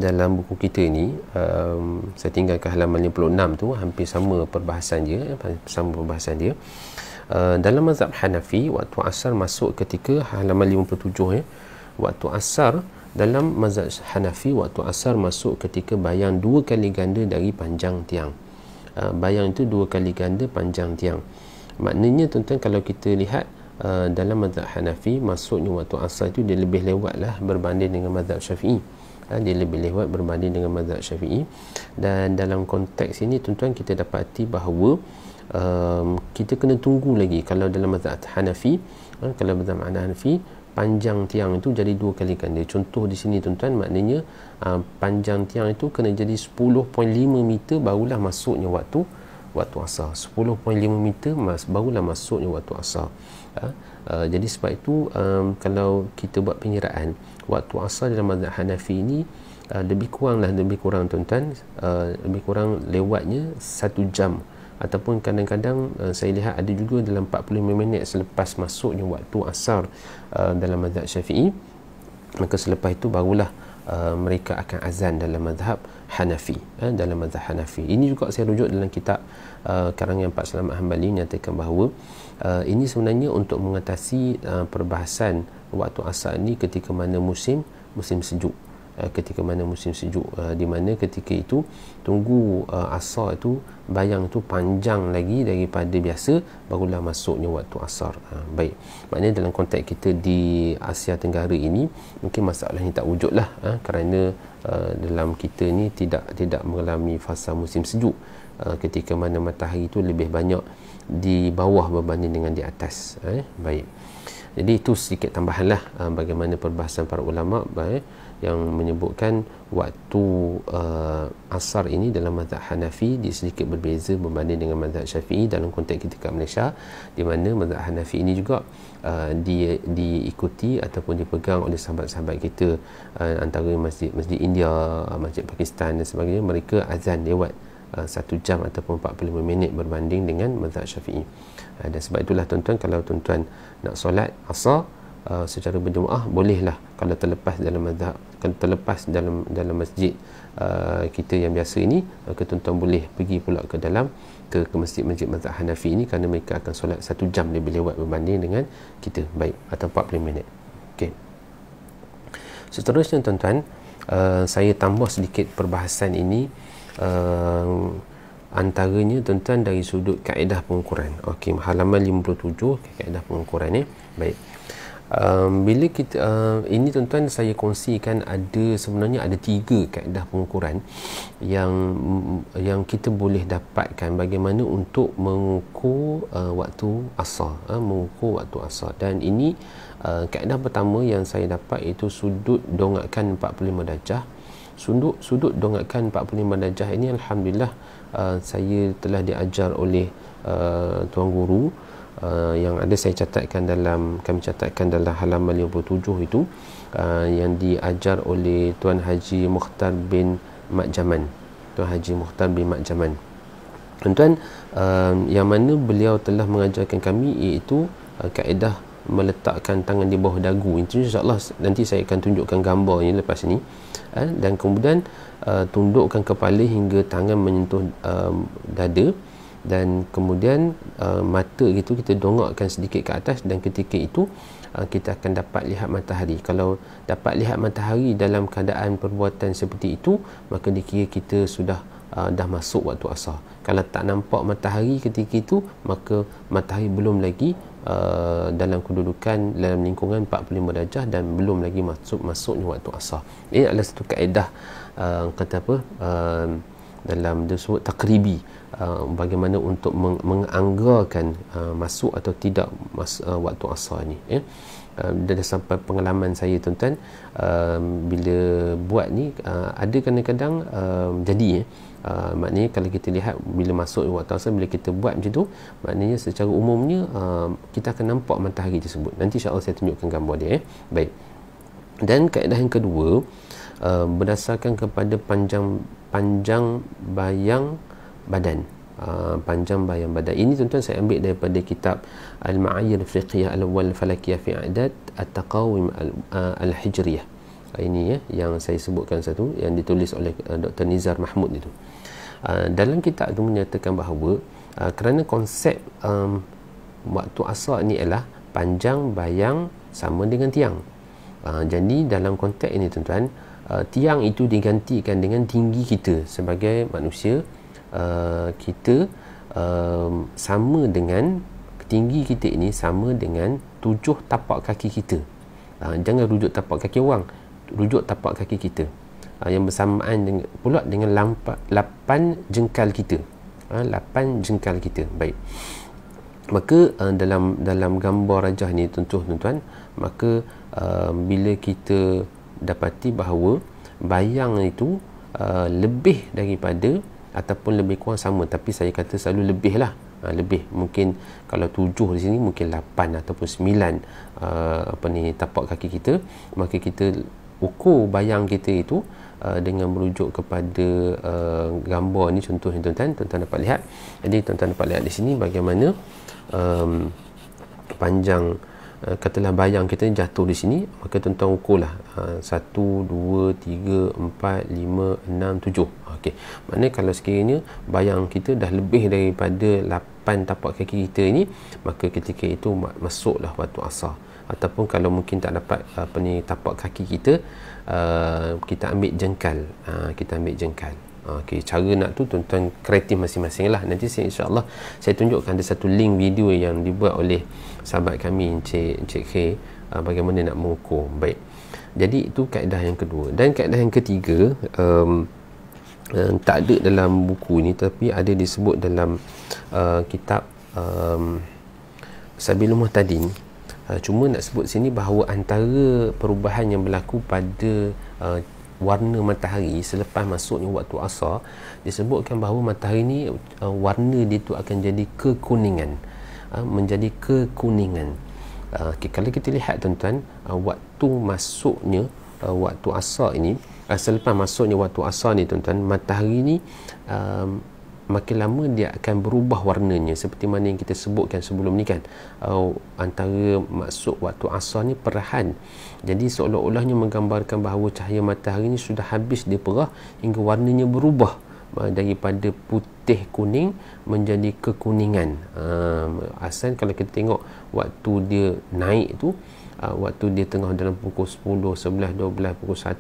dalam buku kita ni um, saya tinggal ke halaman 56 tu hampir sama perbahasan dia sama perbahasan dia uh, dalam mazhab Hanafi waktu asar masuk ketika halaman 57 ya waktu asar dalam mazhab Hanafi waktu asar masuk ketika bayang dua kali ganda dari panjang tiang uh, bayang itu dua kali ganda panjang tiang maknanya tuan-tuan kalau kita lihat Uh, dalam mazhab Hanafi masuknya waktu asar itu dia lebih lewatlah berbanding dengan mazhab Syafi'i ha, dia lebih lewat berbanding dengan mazhab syafi'i dan dalam konteks ini tuan-tuan kita dapati bahawa um, kita kena tunggu lagi kalau dalam mazhab Hanafi ha, kalau dalam mazhab Hanafi panjang tiang itu jadi dua kali ganda contoh di sini tuan-tuan maknanya uh, panjang tiang itu kena jadi 10.5 meter barulah masuknya waktu waktu asar 10.5 meter mas, barulah masuknya waktu asar ha? uh, jadi sebab itu um, kalau kita buat penyiraan waktu asal dalam mazhab Hanafi ini uh, lebih lah, lebih kurang tuan-tuan uh, lebih kurang lewatnya satu jam ataupun kadang-kadang uh, saya lihat ada juga dalam 45 minit selepas masuknya waktu asar uh, dalam mazhab Syafi'i maka selepas itu barulah uh, mereka akan azan dalam mazhab Hanafi eh, dalam mazhab Hanafi ini juga saya rujuk dalam kitab uh, karangan Pak Selamat Hambali menyatakan bahawa uh, ini sebenarnya untuk mengatasi uh, perbahasan waktu asar ni ketika mana musim musim sejuk eh, ketika mana musim sejuk eh, di mana ketika itu tunggu eh, asar itu bayang tu panjang lagi daripada biasa barulah masuknya waktu asar baik maknanya dalam konteks kita di Asia Tenggara ini mungkin masalah ini tak wujud wujudlah kerana dalam kita ni tidak tidak mengalami fasa musim sejuk ketika mana matahari itu lebih banyak di bawah berbanding dengan di atas baik jadi itu sedikit tambahanlah uh, bagaimana perbahasan para ulama baik eh, yang menyebutkan waktu uh, asar ini dalam mazhab Hanafi dia sedikit berbeza berbanding dengan mazhab Syafi'i dalam konteks kita kat Malaysia di mana mazhab Hanafi ini juga uh, dia diikuti ataupun dipegang oleh sahabat-sahabat kita uh, antara masjid masjid India, uh, masjid Pakistan dan sebagainya mereka azan lewat uh, satu jam ataupun 45 minit berbanding dengan mazhab Syafi'i. Uh, dan sebab itulah tuan-tuan kalau tuan-tuan nak solat asar uh, secara berjemaah bolehlah kalau terlepas dalam mazhab kalau terlepas dalam dalam masjid uh, kita yang biasa ini uh, tuan boleh pergi pula ke dalam ke, ke masjid-masjid mazhab Hanafi ini kerana mereka akan solat satu jam lebih lewat berbanding dengan kita baik atau 40 minit Okey. seterusnya tuan-tuan uh, saya tambah sedikit perbahasan ini uh, antaranya tuan-tuan dari sudut kaedah pengukuran ok halaman 57 kaedah pengukuran ni eh? baik um, bila kita uh, ini tuan-tuan saya kongsikan ada sebenarnya ada tiga kaedah pengukuran yang yang kita boleh dapatkan bagaimana untuk mengukur uh, waktu asal uh, mengukur waktu asal dan ini uh, kaedah pertama yang saya dapat itu sudut dongakan 45 darjah sudut sudut dongakan 45 darjah ini alhamdulillah Ah, saya telah diajar oleh uh, tuan guru uh, yang ada saya catatkan dalam kami catatkan dalam halaman 57 itu uh, yang diajar oleh tuan Haji Mukhtar bin Mat Jaman tuan Haji Mukhtar bin Mat Jaman tuan-tuan uh, yang mana beliau telah mengajarkan kami iaitu uh, kaedah meletakkan tangan di bawah dagu itu insyaAllah nanti saya akan tunjukkan gambarnya lepas ini dan kemudian Uh, tundukkan kepala hingga tangan menyentuh um, dada dan kemudian uh, mata itu kita dongakkan sedikit ke atas dan ketika itu uh, kita akan dapat lihat matahari kalau dapat lihat matahari dalam keadaan perbuatan seperti itu maka dikira kita sudah uh, dah masuk waktu asar kalau tak nampak matahari ketika itu maka matahari belum lagi uh, dalam kedudukan dalam lingkungan 45 darjah dan belum lagi masuk masuknya waktu asar ini adalah satu kaedah uh, kata apa uh, dalam disebut takribi Uh, bagaimana untuk meng- menganggarkan uh, masuk atau tidak mas- uh, waktu asal ni ya uh, dan sampai pengalaman saya tuan-tuan uh, bila buat ni uh, ada kadang-kadang uh, jadi ya uh, maknanya kalau kita lihat bila masuk waktu asal bila kita buat macam tu maknanya secara umumnya uh, kita akan nampak matahari tersebut nanti insya-Allah saya tunjukkan gambar dia ya baik dan kaedah yang kedua uh, uh, berdasarkan kepada panjang panjang bayang badan uh, panjang bayang badan ini tuan-tuan saya ambil daripada kitab Al-Ma'ayir Fiqhiyah Al-Wal Falakiyah Fi A'dad At-Taqawim uh, Al-Hijriyah uh, ini ya yang saya sebutkan satu yang ditulis oleh uh, Dr. Nizar Mahmud itu. Uh, dalam kitab itu menyatakan bahawa uh, kerana konsep um, waktu asal ni ialah panjang bayang sama dengan tiang. Uh, jadi dalam konteks ini tuan-tuan, uh, tiang itu digantikan dengan tinggi kita sebagai manusia uh, kita uh, sama dengan tinggi kita ini sama dengan tujuh tapak kaki kita uh, jangan rujuk tapak kaki orang rujuk tapak kaki kita uh, yang bersamaan dengan, pula dengan lampa, lapan jengkal kita uh, lapan jengkal kita baik maka uh, dalam dalam gambar rajah ni tentu tuan-tuan maka uh, bila kita dapati bahawa bayang itu uh, lebih daripada ataupun lebih kurang sama tapi saya kata selalu lebih lah uh, lebih mungkin kalau tujuh di sini mungkin lapan ataupun sembilan uh, apa ni tapak kaki kita maka kita ukur bayang kita itu uh, dengan merujuk kepada uh, gambar ni contoh ni tuan-tuan tuan-tuan dapat lihat jadi tuan-tuan dapat lihat di sini bagaimana um, panjang panjang Eh, katalah bayang kita jatuh di sini maka tuan-tuan lah 1 2 3 4 5 6 7 okey maknanya kalau sekiranya bayang kita dah lebih daripada 8 tapak kaki kita ini maka ketika itu masuklah waktu asar ataupun kalau mungkin tak dapat eh, apa ni tapak kaki kita uh, kita ambil jengkal uh, kita ambil jengkal Okay, cara nak tu tuan-tuan kreatif masing-masing lah nanti saya insyaAllah saya tunjukkan ada satu link video yang dibuat oleh sahabat kami Encik, Encik K uh, bagaimana nak mengukur baik jadi itu kaedah yang kedua dan kaedah yang ketiga um, um, tak ada dalam buku ni tapi ada disebut dalam uh, kitab um, Sabilul Muhtadin uh, cuma nak sebut sini bahawa antara perubahan yang berlaku pada uh, warna matahari selepas masuknya waktu asar disebutkan bahawa matahari ni uh, warna dia tu akan jadi kekuningan Uh, menjadi kekuningan uh, okay, kalau kita lihat tuan-tuan uh, waktu masuknya waktu asal ini selepas masuknya waktu asal ni tuan-tuan matahari ni um, makin lama dia akan berubah warnanya seperti mana yang kita sebutkan sebelum ni kan uh, antara masuk waktu asal ni perahan jadi seolah-olahnya menggambarkan bahawa cahaya matahari ni sudah habis dia perah hingga warnanya berubah Uh, daripada putih kuning menjadi kekuningan uh, um, asal kalau kita tengok waktu dia naik tu uh, waktu dia tengah dalam pukul 10 11, 12, pukul 1,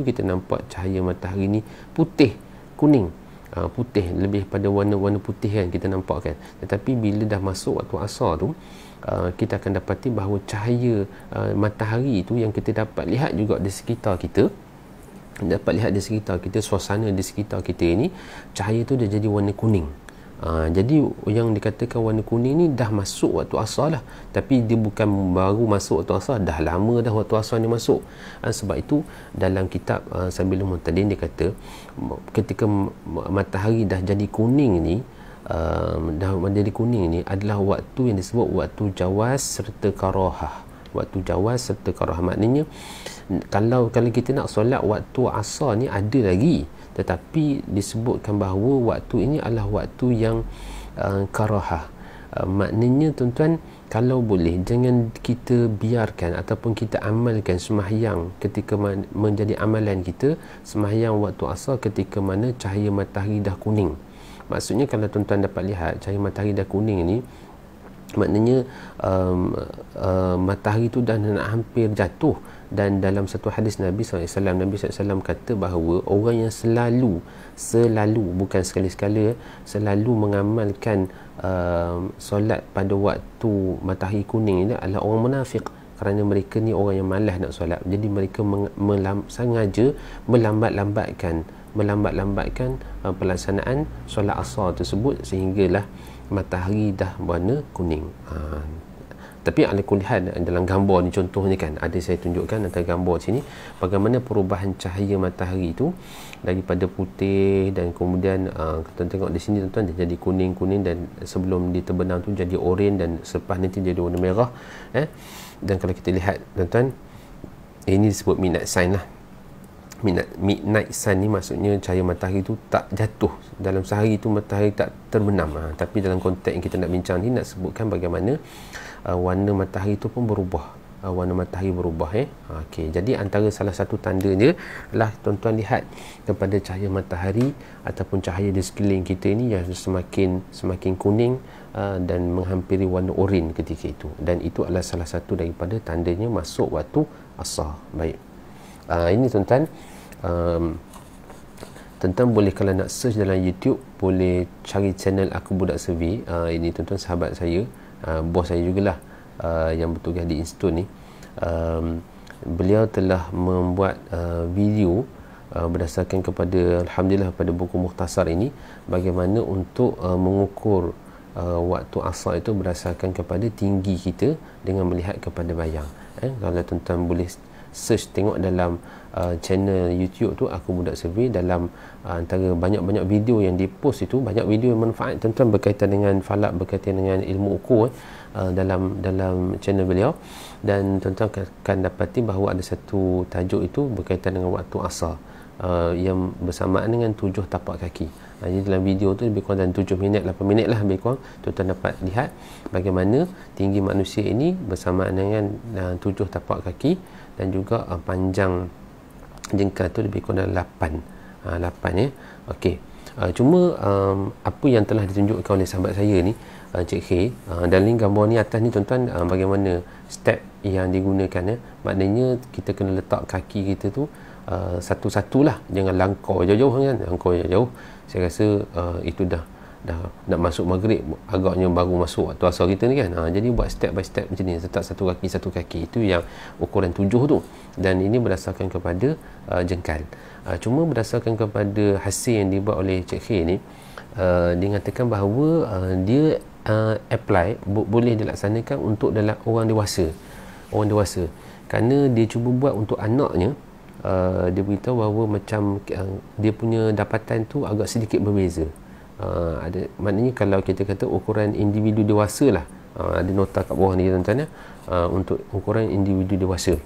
2, 3 tu kita nampak cahaya matahari ni putih, kuning uh, putih, lebih pada warna-warna putih kan kita nampak kan, tetapi bila dah masuk waktu asal tu Uh, kita akan dapati bahawa cahaya uh, matahari itu yang kita dapat lihat juga di sekitar kita dapat lihat di sekitar kita suasana di sekitar kita ini cahaya tu dah jadi warna kuning ha, jadi yang dikatakan warna kuning ni dah masuk waktu asal lah tapi dia bukan baru masuk waktu asal dah lama dah waktu asal ni masuk ha, sebab itu dalam kitab ha, sambil tadi dia kata ketika matahari dah jadi kuning ni um, dah menjadi kuning ni adalah waktu yang disebut waktu jawas serta karohah waktu jawas serta karohah maknanya kalau kalau kita nak solat waktu asar ni ada lagi tetapi disebutkan bahawa waktu ini adalah waktu yang uh, eh, karahah uh, eh, maknanya tuan-tuan kalau boleh jangan kita biarkan ataupun kita amalkan semahyang ketika menjadi amalan kita semahyang waktu asar ketika mana cahaya matahari dah kuning maksudnya kalau tuan-tuan dapat lihat cahaya matahari dah kuning ni maknanya um, uh, matahari tu dah nak hampir jatuh dan dalam satu hadis Nabi SAW Nabi SAW kata bahawa orang yang selalu selalu bukan sekali-sekala selalu mengamalkan uh, solat pada waktu matahari kuning ini adalah orang munafik kerana mereka ni orang yang malas nak solat jadi mereka melam- sengaja melambat-lambatkan melambat-lambatkan uh, pelaksanaan solat asar tersebut sehinggalah matahari dah warna kuning haa ah tapi anda kun lihat dalam gambar ni contohnya kan ada saya tunjukkan antara gambar sini bagaimana perubahan cahaya matahari tu daripada putih dan kemudian uh, ah, tuan tengok di sini tuan dia jadi kuning-kuning dan sebelum dia tu jadi oren dan selepas nanti jadi warna merah eh? dan kalau kita lihat tuan-tuan ini disebut midnight sign lah midnight, midnight sun ni maksudnya cahaya matahari tu tak jatuh dalam sehari tu matahari tak terbenam ha. tapi dalam konteks yang kita nak bincang ni nak sebutkan bagaimana uh, warna matahari tu pun berubah uh, warna matahari berubah eh ah, okey jadi antara salah satu tandanya lah tuan-tuan lihat kepada cahaya matahari ataupun cahaya di sekeliling kita ini yang semakin semakin kuning uh, dan menghampiri warna oren ketika itu dan itu adalah salah satu daripada tandanya masuk waktu asar baik uh, ini tuan-tuan um, tentang boleh kalau nak search dalam YouTube boleh cari channel aku budak sevi. uh, ah, ini tuan-tuan sahabat saya Ah, bos saya jugalah uh, yang bertugas di Instone ni um, beliau telah membuat uh, video uh, berdasarkan kepada Alhamdulillah pada buku mukhtasar ini bagaimana untuk uh, mengukur uh, waktu asal itu berdasarkan kepada tinggi kita dengan melihat kepada bayang eh, kalau tuan-tuan boleh search tengok dalam uh, channel YouTube tu aku budak survey dalam Ah, antara banyak-banyak video yang dipost itu banyak video yang manfaat tentang berkaitan dengan falak berkaitan dengan ilmu ukur eh, dalam dalam channel beliau dan tuan-tuan akan dapati bahawa ada satu tajuk itu berkaitan dengan waktu asar Uh, yang bersamaan dengan tujuh tapak kaki uh, jadi dalam video itu lebih kurang dalam tujuh minit lapan minit lah lebih kurang tuan-tuan dapat lihat bagaimana tinggi manusia ini bersamaan dengan uh, tujuh tapak kaki dan juga uh, panjang jengkal itu lebih kurang dalam lapan ha, dapat ya ok uh, ha, cuma um, apa yang telah ditunjukkan oleh sahabat saya ni Encik ha, uh, Khair uh, dan link gambar ni atas ni tuan-tuan uh, bagaimana step yang digunakan ya maknanya kita kena letak kaki kita tu uh, satu lah jangan langkau jauh-jauh kan langkau jauh-jauh saya rasa uh, itu dah dah nak masuk maghrib agaknya baru masuk waktu asal kita ni kan ha, jadi buat step by step macam ni letak satu kaki satu kaki itu yang ukuran tujuh tu dan ini berdasarkan kepada uh, jengkal uh, cuma berdasarkan kepada hasil yang dibuat oleh Cik Khair ni uh, dia mengatakan bahawa uh, dia uh, apply bo- boleh dilaksanakan untuk dalam orang dewasa orang dewasa kerana dia cuba buat untuk anaknya uh, dia beritahu bahawa macam uh, dia punya dapatan tu agak sedikit berbeza uh, ada maknanya kalau kita kata ukuran individu dewasa lah uh, ada nota kat bawah ni tuan-tuan ya uh, untuk ukuran individu dewasa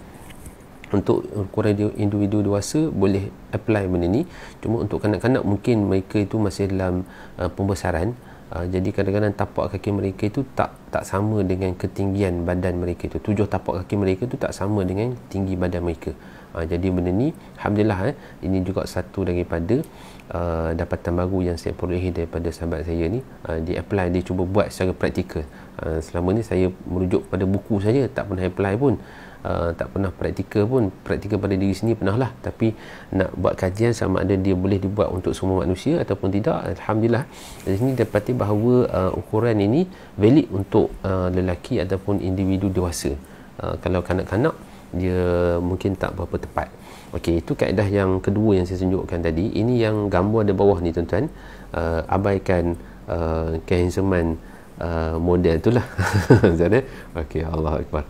untuk ukuran individu dewasa boleh apply benda ni cuma untuk kanak-kanak mungkin mereka itu masih dalam uh, pembesaran uh, jadi kadang-kadang tapak kaki mereka itu tak tak sama dengan ketinggian badan mereka itu tujuh tapak kaki mereka itu tak sama dengan tinggi badan mereka uh, jadi benda ni alhamdulillah eh, ini juga satu daripada uh, dapatan baru yang saya perlu peroleh daripada sahabat saya ni uh, dia apply dia cuba buat secara praktikal uh, selama ni saya merujuk pada buku saja tak pernah apply pun Eh, tak pernah praktikal pun praktikal pada diri sendiri pernah lah tapi nak buat kajian sama ada dia boleh dibuat untuk semua manusia ataupun tidak Alhamdulillah di sini dapati bahawa uh, ukuran ini valid untuk uh, lelaki ataupun individu dewasa uh, kalau kanak-kanak dia mungkin tak berapa tepat Okey, itu kaedah yang kedua yang saya tunjukkan tadi ini yang gambar di bawah ni tuan-tuan uh, abaikan uh, kehensaman uh, model tu lah. okey okay, Allah Akbar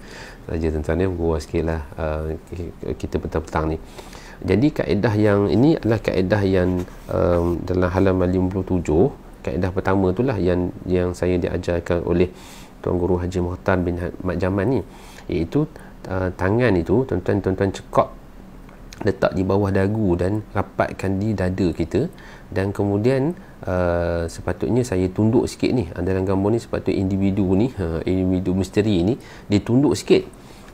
aja tentang ni gua sikitlah uh, kita petang-petang ni jadi kaedah yang ini adalah kaedah yang um, dalam halaman 57 kaedah pertama itulah yang yang saya diajarkan oleh tuan guru Haji Muhtar bin Mat Jaman ni iaitu uh, tangan itu tuan-tuan tuan-tuan cekap letak di bawah dagu dan rapatkan di dada kita dan kemudian uh, sepatutnya saya tunduk sikit ni dalam gambar ni sepatutnya individu ni uh, individu misteri ni ditunduk tunduk sikit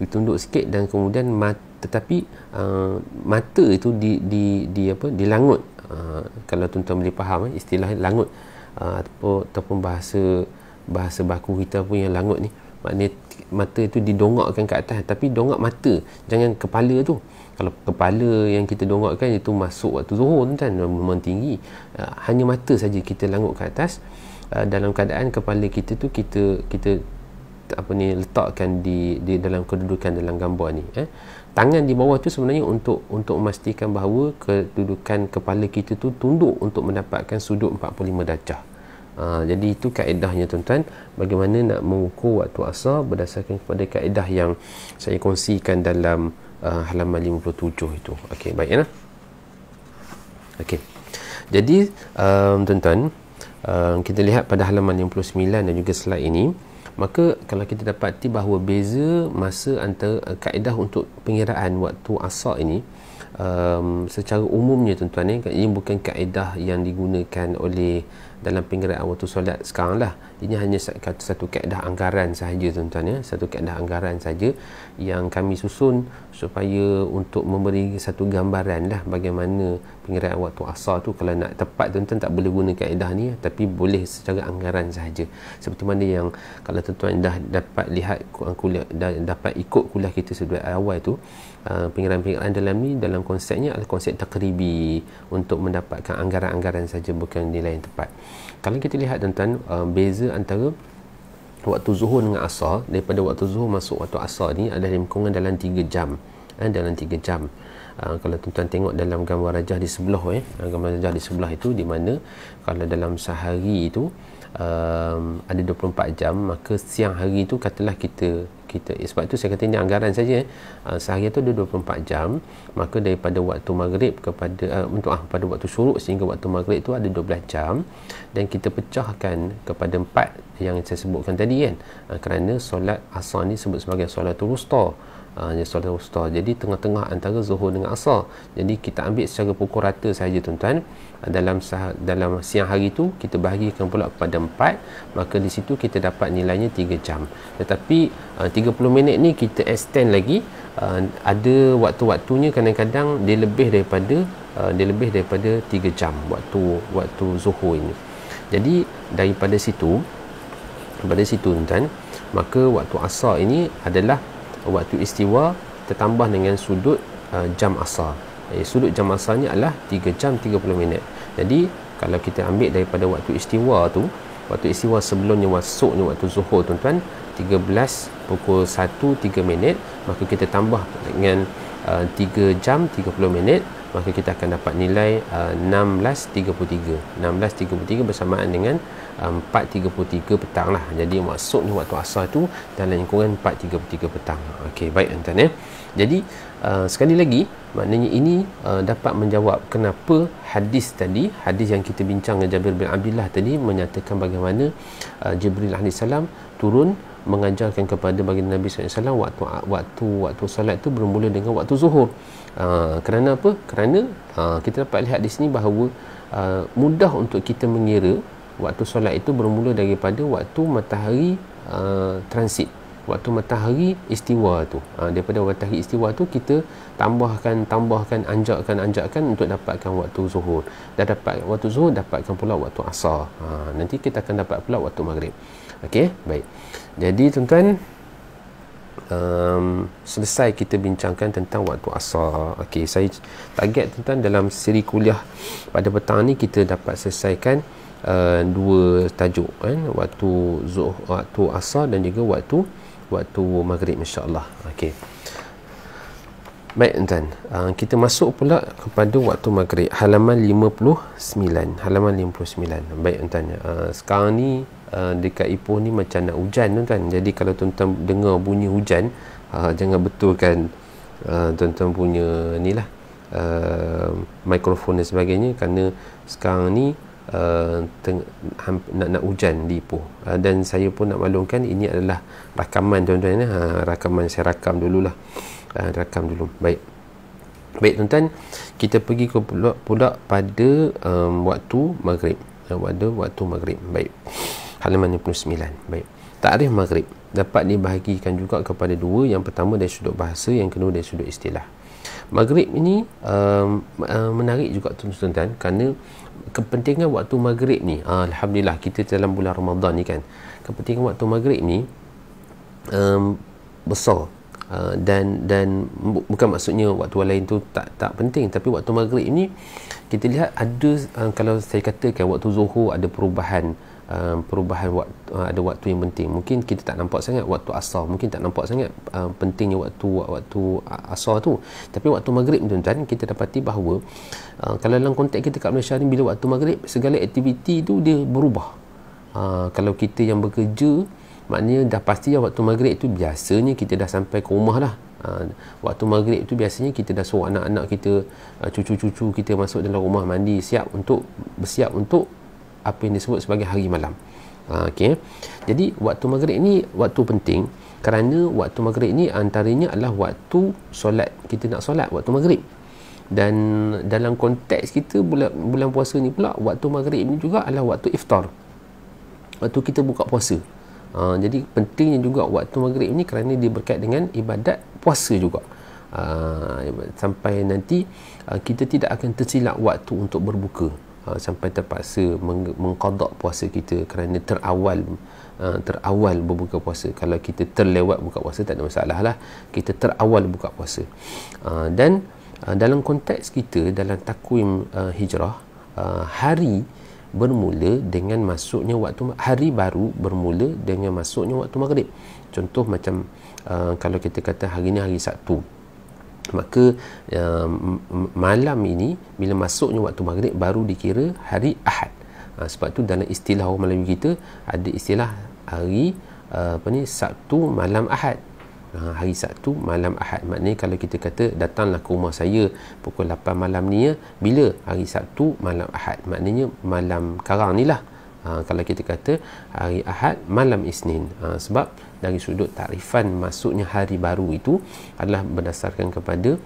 ditunduk sikit dan kemudian mat, tetapi uh, mata itu di di di apa dilangut uh, kalau tuan-tuan boleh faham eh, istilah langut uh, ataupun, ataupun bahasa bahasa baku kita pun yang langut ni maknanya mata itu didongakkan ke atas tapi dongak mata jangan kepala tu kalau kepala yang kita dongakkan itu masuk waktu zuhur tuan memang tinggi uh, hanya mata saja kita langut ke atas uh, dalam keadaan kepala kita tu kita kita apa ni letakkan di di dalam kedudukan dalam gambar ni eh tangan di bawah tu sebenarnya untuk untuk memastikan bahawa kedudukan kepala kita tu tunduk untuk mendapatkan sudut 45 darjah ha, jadi itu kaedahnya tuan-tuan bagaimana nak mengukur waktu asal berdasarkan kepada kaedah yang saya kongsikan dalam uh, halaman 57 itu okey baik ya nah? okey jadi um, tuan-tuan um, kita lihat pada halaman 59 dan juga slide ini maka kalau kita dapati bahawa beza masa antara uh, kaedah untuk pengiraan waktu asal ini um, secara umumnya tuan-tuan eh, ini bukan kaedah yang digunakan oleh dalam penggerakan tu solat sekarang lah ini hanya satu, satu kaedah anggaran sahaja tuan-tuan ya satu kaedah anggaran saja yang kami susun supaya untuk memberi satu gambaran lah bagaimana penggerakan tu asal tu kalau nak tepat tuan-tuan tak boleh guna kaedah ni ya. tapi boleh secara anggaran sahaja seperti mana yang kalau tuan-tuan dah dapat lihat kuliah dah dapat ikut kuliah kita sebelum awal tu Uh, pengiraan-pengiraan dalam ni dalam konsepnya adalah konsep takribi untuk mendapatkan anggaran-anggaran saja bukan nilai yang tepat kalau kita lihat tuan-tuan uh, beza antara waktu zuhur dengan asar daripada waktu zuhur masuk waktu asar ni ada lingkungan dalam 3 jam eh, dalam 3 jam Uh, kalau tuan-tuan tengok dalam gambar rajah di sebelah eh uh, gambar rajah di sebelah itu di mana kalau dalam sehari itu um, ada 24 jam maka siang hari itu katalah kita kita eh, sebab itu saya kata ini anggaran saja eh. sehari itu dia 24 jam maka daripada waktu maghrib kepada uh, untuk ah, pada waktu suruh sehingga waktu maghrib itu ada 12 jam dan kita pecahkan kepada empat yang saya sebutkan tadi kan uh, kerana solat asar ni sebut sebagai solat turustah Ah, hanya solat wusta jadi tengah-tengah antara zuhur dengan asar jadi kita ambil secara pukul rata sahaja tuan-tuan ah, dalam dalam siang hari tu kita bahagikan pula kepada empat maka di situ kita dapat nilainya 3 jam tetapi ah, uh, 30 minit ni kita extend lagi uh, ada waktu-waktunya kadang-kadang dia lebih daripada uh, dia lebih daripada 3 jam waktu waktu zuhur ini jadi daripada situ daripada situ tuan-tuan maka waktu asar ini adalah waktu istiwa tertambah dengan sudut uh, jam asar eh, sudut jam asarnya adalah 3 jam 30 minit jadi kalau kita ambil daripada waktu istiwa tu waktu istiwa sebelumnya masuknya waktu zuhur tuan-tuan 13 pukul 1 3 minit maka kita tambah dengan uh, 3 jam 30 minit maka kita akan dapat nilai uh, 16.33 16.33 bersamaan dengan uh, 4.33 petang lah jadi maksudnya waktu asal tu dalam lingkungan 4.33 petang ok baik Anton ya eh. jadi uh, sekali lagi maknanya ini uh, dapat menjawab kenapa hadis tadi hadis yang kita bincang dengan Jabir bin Abdullah tadi menyatakan bagaimana uh, Jibril AS turun mengajarkan kepada baginda Nabi SAW waktu waktu waktu salat tu bermula dengan waktu zuhur Ah, kerana apa? Kerana uh, kita dapat lihat di sini bahawa uh, mudah untuk kita mengira waktu solat itu bermula daripada waktu matahari uh, transit waktu matahari istiwa tu ha, daripada matahari istiwa tu kita tambahkan tambahkan anjakkan anjakkan untuk dapatkan waktu zuhur dah dapat waktu zuhur dapatkan pula waktu asar ha, nanti kita akan dapat pula waktu maghrib okey baik jadi tuan-tuan um, selesai kita bincangkan tentang waktu asar. Okay, saya target tentang dalam seri kuliah pada petang ni kita dapat selesaikan uh, dua tajuk kan, waktu zuh, waktu asar dan juga waktu waktu maghrib insya-Allah. Okey. Baik tuan, uh, eh, kita masuk pula kepada waktu maghrib halaman 59, halaman 59. Baik tuan, uh, eh, sekarang ni Uh, dekat Ipoh ni macam nak hujan tu kan jadi kalau tuan-tuan dengar bunyi hujan uh, jangan betulkan uh, tuan-tuan punya ni lah uh, mikrofon dan sebagainya kerana sekarang ni Uh, nak nak hujan di Ipoh uh, dan saya pun nak maklumkan ini adalah rakaman tuan-tuan ya? ha, rakaman saya rakam dululah uh, rakam dulu baik baik tuan-tuan kita pergi ke pula, pula pada um, waktu maghrib uh, pada waktu maghrib baik halaman 59 baik takrif maghrib dapat dibahagikan juga kepada dua yang pertama dari sudut bahasa yang kedua dari sudut istilah maghrib ini um, uh, menarik juga tuan-tuan kerana kepentingan waktu maghrib ni ah, alhamdulillah kita dalam bulan Ramadan ni kan kepentingan waktu maghrib ni um, besar uh, dan dan bu- bukan maksudnya waktu lain tu tak tak penting tapi waktu maghrib ni kita lihat ada uh, kalau saya katakan waktu zuhur ada perubahan um, perubahan waktu, uh, ada waktu yang penting mungkin kita tak nampak sangat waktu asal mungkin tak nampak sangat uh, pentingnya waktu waktu asal tu tapi waktu maghrib tuan-tuan kita dapati bahawa uh, kalau dalam konteks kita kat Malaysia ni bila waktu maghrib segala aktiviti tu dia berubah uh, kalau kita yang bekerja maknanya dah pasti ya waktu maghrib tu biasanya kita dah sampai ke rumah lah Ha, waktu maghrib tu biasanya kita dah suruh anak-anak kita uh, cucu-cucu kita masuk dalam rumah mandi siap untuk bersiap untuk apa yang disebut sebagai hari malam ha, okay. jadi waktu maghrib ni waktu penting kerana waktu maghrib ni antaranya adalah waktu solat kita nak solat waktu maghrib dan dalam konteks kita bulan, bulan puasa ni pula waktu maghrib ni juga adalah waktu iftar waktu kita buka puasa ha, jadi pentingnya juga waktu maghrib ni kerana dia berkait dengan ibadat puasa juga ha, sampai nanti ha, kita tidak akan tersilap waktu untuk berbuka ha, sampai terpaksa meng- mengkodok puasa kita kerana terawal ha, terawal berbuka puasa kalau kita terlewat buka puasa tak ada masalah lah kita terawal buka puasa ha, dan ha, dalam konteks kita dalam takwim ha, hijrah ha, hari bermula dengan masuknya waktu hari baru bermula dengan masuknya waktu maghrib contoh macam uh, kalau kita kata hari ini hari Sabtu maka uh, malam ini bila masuknya waktu maghrib baru dikira hari Ahad uh, sebab tu dalam istilah orang Melayu kita ada istilah hari uh, apa ni Sabtu malam Ahad uh, hari Sabtu malam Ahad maknanya kalau kita kata datanglah ke rumah saya pukul 8 malam ni ya bila hari Sabtu malam Ahad maknanya malam karang ni lah ha, kalau kita kata hari Ahad malam Isnin ha, sebab dari sudut takrifan masuknya hari baru itu adalah berdasarkan kepada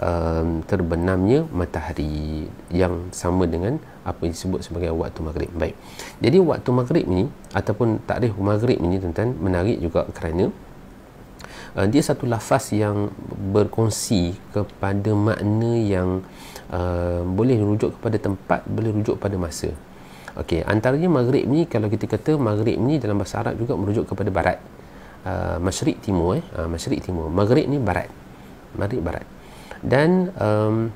um, terbenamnya matahari yang sama dengan apa yang disebut sebagai waktu maghrib baik jadi waktu maghrib ni ataupun takrif maghrib ni tuan-tuan menarik juga kerana uh, dia satu lafaz yang berkongsi kepada makna yang uh, boleh rujuk kepada tempat boleh rujuk pada masa Okey, antaranya maghrib ni kalau kita kata maghrib ni dalam bahasa Arab juga merujuk kepada barat. Uh, ah, masyrik timur eh, uh, ah, masyrik timur. Maghrib ni barat. Maghrib barat. Dan um,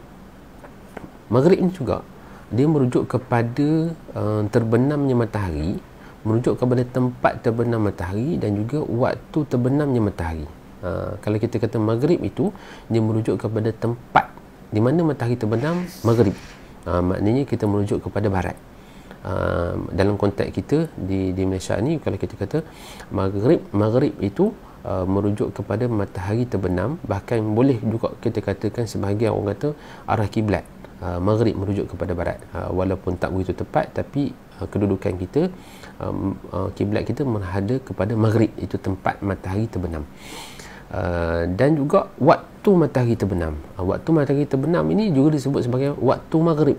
maghrib ni juga dia merujuk kepada uh, terbenamnya matahari, merujuk kepada tempat terbenam matahari dan juga waktu terbenamnya matahari. Uh, kalau kita kata maghrib itu dia merujuk kepada tempat di mana matahari terbenam maghrib. Uh, maknanya kita merujuk kepada barat uh, dalam konteks kita di di Malaysia ni kalau kita kata maghrib maghrib itu uh, merujuk kepada matahari terbenam bahkan boleh juga kita katakan sebagai orang kata arah kiblat uh, maghrib merujuk kepada barat uh, walaupun tak begitu tepat tapi kedudukan kita kiblat um, uh, kita menghadap kepada maghrib itu tempat matahari terbenam uh, dan juga waktu matahari terbenam uh, waktu matahari terbenam ini juga disebut sebagai waktu maghrib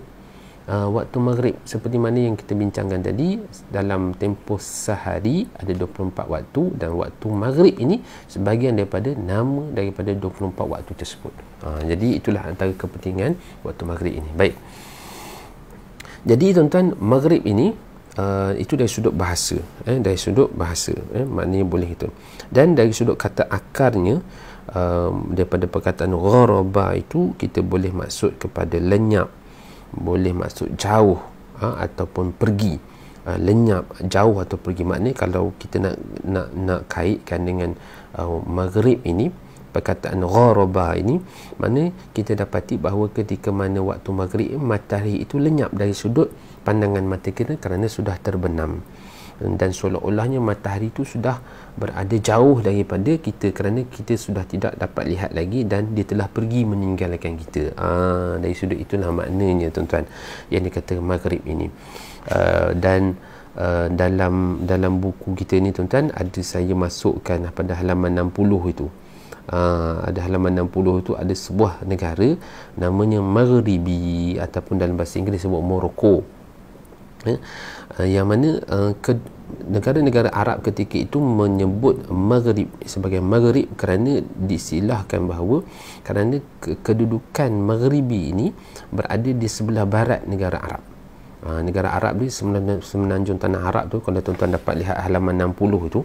uh, waktu maghrib seperti mana yang kita bincangkan tadi dalam tempoh sehari ada 24 waktu dan waktu maghrib ini sebahagian daripada nama daripada 24 waktu tersebut uh, jadi itulah antara kepentingan waktu maghrib ini baik jadi tuan-tuan maghrib ini Uh, itu dari sudut bahasa eh, dari sudut bahasa eh, maknanya boleh itu dan dari sudut kata akarnya uh, daripada perkataan gharaba itu kita boleh maksud kepada lenyap boleh masuk jauh ha, ataupun pergi ha, lenyap jauh atau pergi maknanya kalau kita nak nak nak kaitkan dengan uh, maghrib ini perkataan gharaba ini mana kita dapati bahawa ketika mana waktu maghrib matahari itu lenyap dari sudut pandangan mata kita kerana sudah terbenam dan seolah-olahnya matahari itu sudah berada jauh daripada kita kerana kita sudah tidak dapat lihat lagi dan dia telah pergi meninggalkan kita Ah, dari sudut itulah maknanya tuan-tuan yang dikata maghrib ini uh, dan uh, dalam dalam buku kita ni tuan-tuan ada saya masukkan pada halaman 60 itu Uh, ada halaman 60 itu ada sebuah negara namanya Maghribi ataupun dalam bahasa Inggeris sebut Morocco eh? Eh, yang mana uh, negara-negara Arab ketika itu menyebut Maghrib sebagai Maghrib kerana disilahkan bahawa kerana ke- kedudukan Maghribi ini berada di sebelah barat negara Arab uh, negara Arab ni semenanjung tanah Arab tu kalau tuan-tuan dapat lihat halaman 60 itu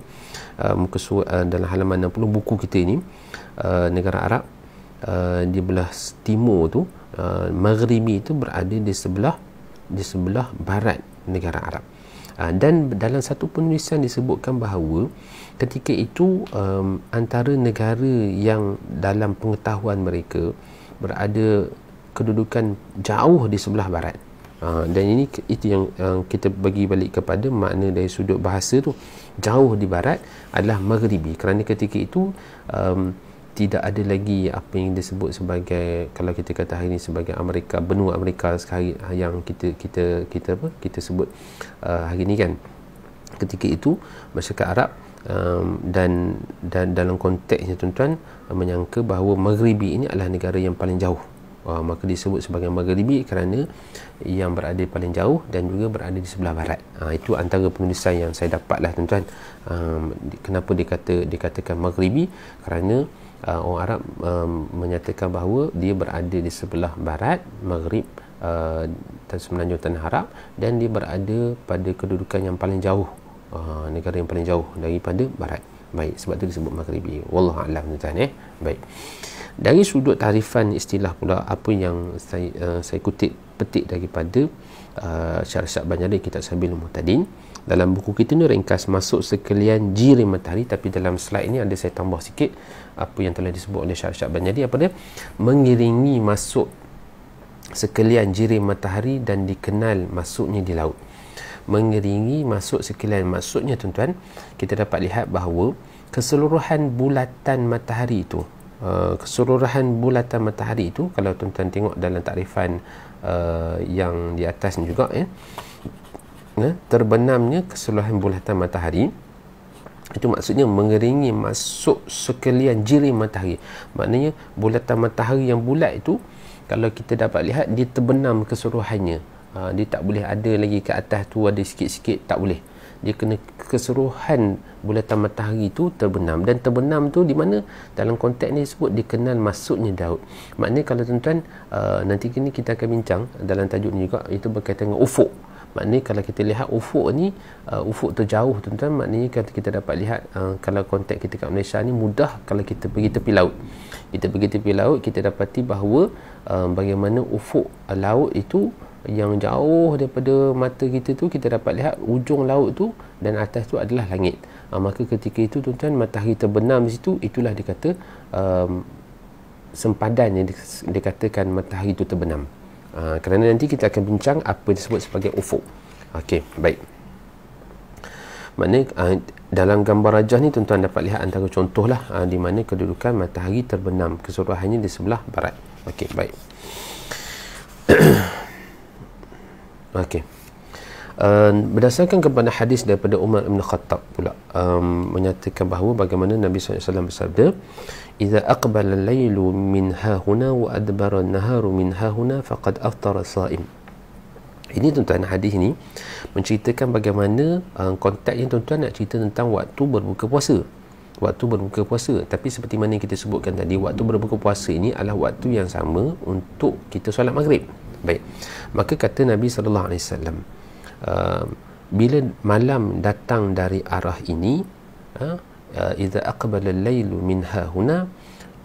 uh, muka su- uh, dalam halaman 60 buku kita ini uh, negara Arab uh, di belah timur tu uh, Maghribi itu berada di sebelah di sebelah barat negara Arab ah, dan dalam satu penulisan disebutkan bahawa ketika itu um, antara negara yang dalam pengetahuan mereka berada kedudukan jauh di sebelah barat uh, dan ini itu yang uh, kita bagi balik kepada makna dari sudut bahasa tu jauh di barat adalah maghribi kerana ketika itu um, tidak ada lagi apa yang disebut sebagai kalau kita kata hari ini sebagai Amerika benua Amerika sekali ah, yang kita kita kita apa kita sebut uh, hari ini kan ketika itu masyarakat Arab um, dan dan dalam konteksnya tuan-tuan uh, menyangka bahawa Maghribi ini adalah negara yang paling jauh uh, maka disebut sebagai Maghribi kerana yang berada paling jauh dan juga berada di sebelah barat uh, itu antara penulisan yang saya dapatlah tuan-tuan um, kenapa dikata dikatakan Maghribi kerana uh, orang Arab um, menyatakan bahawa dia berada di sebelah barat maghrib uh, dan semenanjung tanah Arab dan dia berada pada kedudukan yang paling jauh uh, negara yang paling jauh daripada barat baik sebab tu disebut maghribi wallahu alam tuan eh baik dari sudut tarifan istilah pula apa yang saya uh, saya kutip petik daripada uh, ah, Syarsyat Banjari kita Sabil Mutadin dalam buku kita ni ringkas masuk sekalian jiri matahari tapi dalam slide ni ada saya tambah sikit apa yang telah disebut oleh Syarsyat Banjari apa dia mengiringi masuk sekalian jiri matahari dan dikenal masuknya di laut mengiringi masuk sekalian masuknya tuan-tuan kita dapat lihat bahawa keseluruhan bulatan matahari itu ah, keseluruhan bulatan matahari itu kalau tuan-tuan tengok dalam takrifan uh, yang di atas ni juga ya. Ya, terbenamnya keseluruhan bulatan matahari itu maksudnya mengeringi masuk sekalian jiri matahari maknanya bulatan matahari yang bulat itu kalau kita dapat lihat dia terbenam keseluruhannya ha, dia tak boleh ada lagi ke atas tu ada sikit-sikit tak boleh dia kena keseluruhan bulatan matahari itu terbenam dan terbenam tu di mana dalam konteks ni disebut dikenal masuknya Daud maknanya kalau tuan-tuan uh, nanti kini kita akan bincang dalam tajuk ni juga itu berkaitan dengan ufuk maknanya kalau kita lihat ufuk ni uh, ufuk terjauh tuan-tuan maknanya kalau kita dapat lihat uh, kalau konteks kita kat Malaysia ni mudah kalau kita pergi tepi laut kita pergi tepi laut kita dapati bahawa uh, bagaimana ufuk uh, laut itu yang jauh daripada mata kita tu kita dapat lihat ujung laut tu dan atas tu adalah langit uh, maka ketika itu tuan-tuan matahari terbenam di situ itulah dikata um, sempadan yang dikatakan matahari itu terbenam uh, kerana nanti kita akan bincang apa disebut sebagai ufuk Okey, baik maknanya uh, dalam gambar rajah ni tuan-tuan dapat lihat antara contoh lah uh, di mana kedudukan matahari terbenam keseluruhannya di sebelah barat Okey, baik Okey. Ehm, berdasarkan kepada hadis daripada Umar bin Khattab pula um, menyatakan bahawa bagaimana Nabi SAW bersabda Iza aqbala laylu min hahuna wa adbaran naharu min hahuna faqad aftara sa'im ini tuan-tuan hadis ni menceritakan bagaimana um, ehm, konteks yang tuan-tuan nak cerita tentang waktu berbuka puasa waktu berbuka puasa tapi seperti mana kita sebutkan tadi waktu berbuka puasa ini adalah waktu yang sama untuk kita solat maghrib baik maka kata Nabi saw. Um, bila malam datang dari arah ini ha, uh, idza aqbala al-lailu minha huna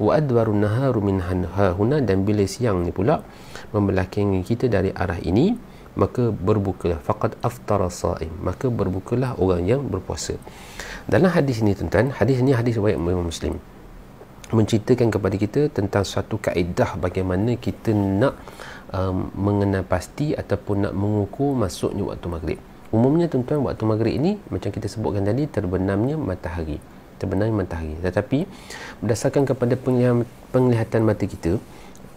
wa adwaru an-naharu minha ha huna dan bila siang ni pula membelakangi kita dari arah ini maka berbukalah faqad aftara saim maka berbukalah orang yang berpuasa dalam hadis ini tuan-tuan hadis ini hadis riwayat Imam Muslim menceritakan kepada kita tentang satu kaedah bagaimana kita nak uh, um, mengenal pasti ataupun nak mengukur masuknya waktu maghrib umumnya tuan-tuan waktu maghrib ini macam kita sebutkan tadi terbenamnya matahari terbenamnya matahari tetapi berdasarkan kepada penglihatan mata kita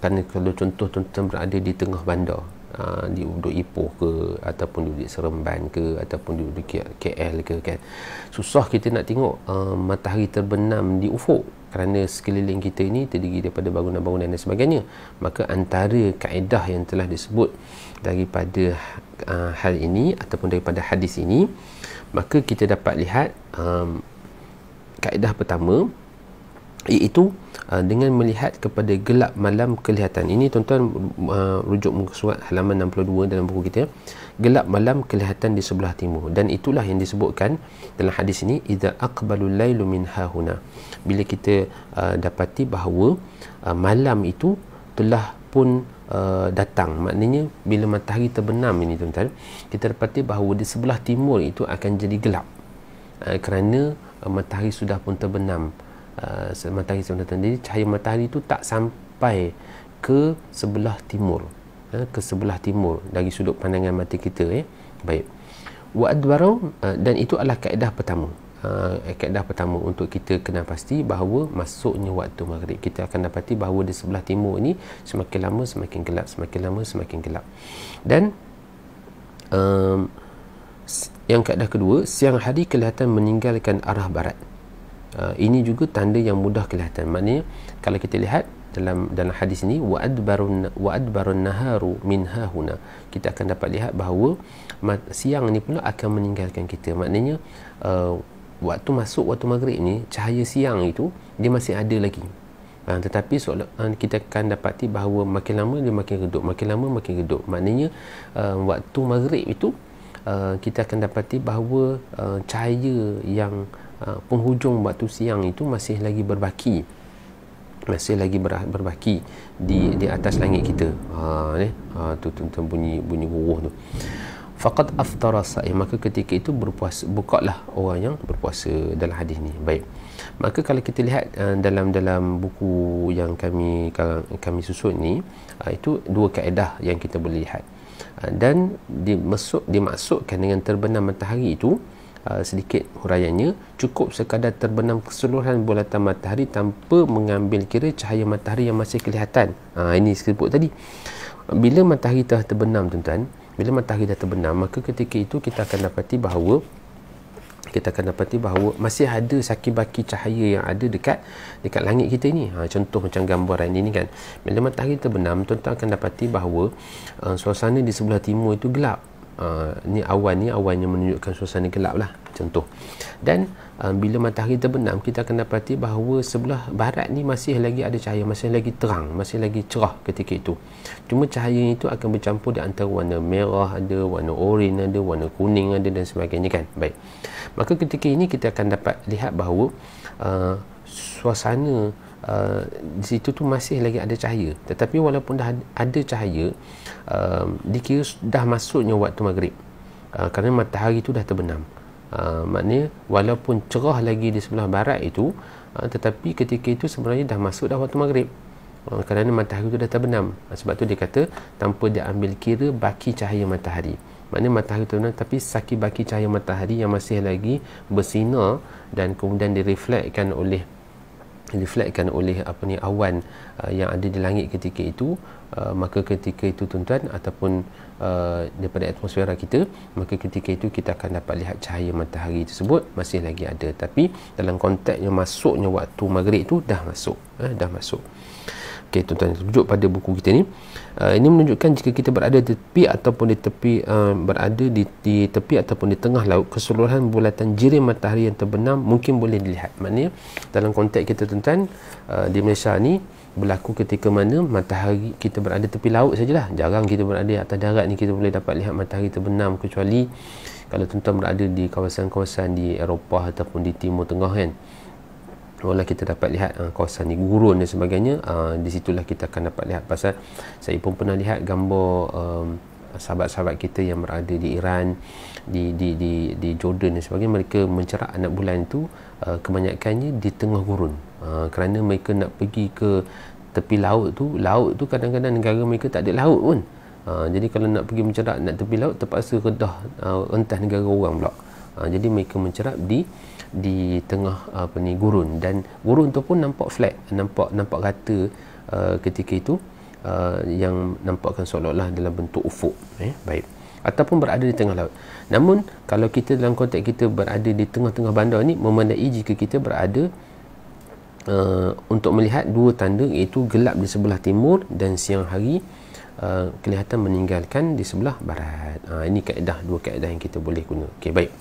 kerana kalau contoh tuan-tuan berada di tengah bandar uh, di Uduk Ipoh ke ataupun di Uduk Seremban ke ataupun di Uduk KL ke kan susah kita nak tengok uh, matahari terbenam di ufuk kerana sekeliling kita ini terdiri daripada bangunan-bangunan dan sebagainya maka antara kaedah yang telah disebut daripada uh, hal ini ataupun daripada hadis ini maka kita dapat lihat um, kaedah pertama iaitu Ah, dengan melihat kepada gelap malam kelihatan ini tuan-tuan uh, rujuk muka surat halaman 62 dalam buku kita gelap malam kelihatan di sebelah timur dan itulah yang disebutkan dalam hadis ini idza aqbalu lailu min hahuna bila kita uh, dapati bahawa uh, malam itu telah pun Uh, datang maknanya bila matahari terbenam ini tuan-tuan kita dapati bahawa di sebelah timur itu akan jadi gelap uh, kerana uh, matahari sudah pun terbenam uh, ah, matahari sebenarnya jadi cahaya matahari itu tak sampai ke sebelah timur uh, ke sebelah timur dari sudut pandangan mata kita eh? baik wa adbaru uh, ah, dan itu adalah kaedah pertama uh, kaedah pertama untuk kita kena pasti bahawa masuknya waktu maghrib kita akan dapati bahawa di sebelah timur ini semakin lama semakin gelap semakin lama semakin gelap dan um, yang kaedah kedua siang hari kelihatan meninggalkan arah barat Ah, ini juga tanda yang mudah kelihatan maknanya kalau kita lihat dalam dalam hadis ini wa adbarun wa adbarun naharu minha huna kita akan dapat lihat bahawa siang ni pula akan meninggalkan kita maknanya uh, waktu masuk waktu maghrib ni cahaya siang itu dia masih ada lagi uh, tetapi soal, uh, kita akan dapati bahawa makin lama dia makin redup makin lama makin redup maknanya uh, waktu maghrib itu uh, kita akan dapati bahawa uh, cahaya yang Ha, penghujung waktu siang itu masih lagi berbaki masih lagi ber, berbaki di di atas langit kita ha ni ha tu tuan bunyi bunyi guruh tu faqat aftara sa'i maka ketika itu berpuasa bukalah orang yang berpuasa dalam hadis ni baik maka kalau kita lihat uh, dalam dalam buku yang kami kami susun ni uh, itu dua kaedah yang kita boleh lihat uh, dan dimasuk dimasukkan dengan terbenam matahari itu Ah, sedikit huraiannya cukup sekadar terbenam keseluruhan bulatan matahari tanpa mengambil kira cahaya matahari yang masih kelihatan ha, ini sebut tadi bila matahari telah terbenam tuan-tuan bila matahari dah terbenam maka ketika itu kita akan dapati bahawa kita akan dapati bahawa masih ada saki-baki cahaya yang ada dekat dekat langit kita ini. Ha, contoh macam gambaran ini kan. Bila matahari terbenam, tuan-tuan akan dapati bahawa uh, suasana di sebelah timur itu gelap uh, ni awan ni awan yang menunjukkan suasana gelap lah contoh dan uh, bila matahari terbenam kita akan dapati bahawa sebelah barat ni masih lagi ada cahaya masih lagi terang masih lagi cerah ketika itu cuma cahaya itu akan bercampur di antara warna merah ada warna oranye ada warna kuning ada dan sebagainya kan baik maka ketika ini kita akan dapat lihat bahawa uh, suasana uh, di situ tu masih lagi ada cahaya tetapi walaupun dah ada cahaya uh, dikira sudah masuknya waktu maghrib uh, kerana matahari itu dah terbenam uh, maknanya walaupun cerah lagi di sebelah barat itu uh, tetapi ketika itu sebenarnya dah masuk dah waktu maghrib uh, kerana matahari itu dah terbenam sebab tu dia kata tanpa dia ambil kira baki cahaya matahari maknanya matahari terbenam tapi saki baki cahaya matahari yang masih lagi bersinar dan kemudian direfleksikan oleh reflektkan oleh apa ni awan uh, yang ada di langit ketika itu Uh, maka ketika itu tuan-tuan ataupun uh, daripada atmosfera kita maka ketika itu kita akan dapat lihat cahaya matahari tersebut masih lagi ada tapi dalam konteks yang masuknya waktu maghrib itu dah masuk eh, dah masuk Okey tuan-tuan rujuk pada buku kita ni uh, ini menunjukkan jika kita berada di tepi ataupun di tepi uh, berada di, di tepi ataupun di tengah laut keseluruhan bulatan jirim matahari yang terbenam mungkin boleh dilihat maknanya dalam konteks kita tuan-tuan uh, di Malaysia ni berlaku ketika mana matahari kita berada tepi laut sajalah jarang kita berada di atas darat ni kita boleh dapat lihat matahari terbenam kecuali kalau tuan-tuan berada di kawasan-kawasan di Eropah ataupun di Timur Tengah kan walaupun kita dapat lihat uh, kawasan ni gurun dan sebagainya uh, di situlah kita akan dapat lihat pasal saya pun pernah lihat gambar um, sahabat-sahabat kita yang berada di Iran di di di di Jordan dan sebagainya mereka mencerak anak bulan itu uh, ah, kebanyakannya di tengah gurun ha, kerana mereka nak pergi ke tepi laut tu laut tu kadang-kadang negara mereka tak ada laut pun ha, jadi kalau nak pergi mencerap nak tepi laut terpaksa redah ha, ah, rentas negara orang pula ha, jadi mereka mencerap di di tengah apa ni gurun dan gurun tu pun nampak flat nampak nampak rata uh, ketika itu uh, yang nampakkan seolah-olah dalam bentuk ufuk eh, baik ataupun berada di tengah laut namun kalau kita dalam konteks kita berada di tengah-tengah bandar ni memandai jika kita berada uh, untuk melihat dua tanda iaitu gelap di sebelah timur dan siang hari uh, kelihatan meninggalkan di sebelah barat uh, ini kaedah dua kaedah yang kita boleh guna ok baik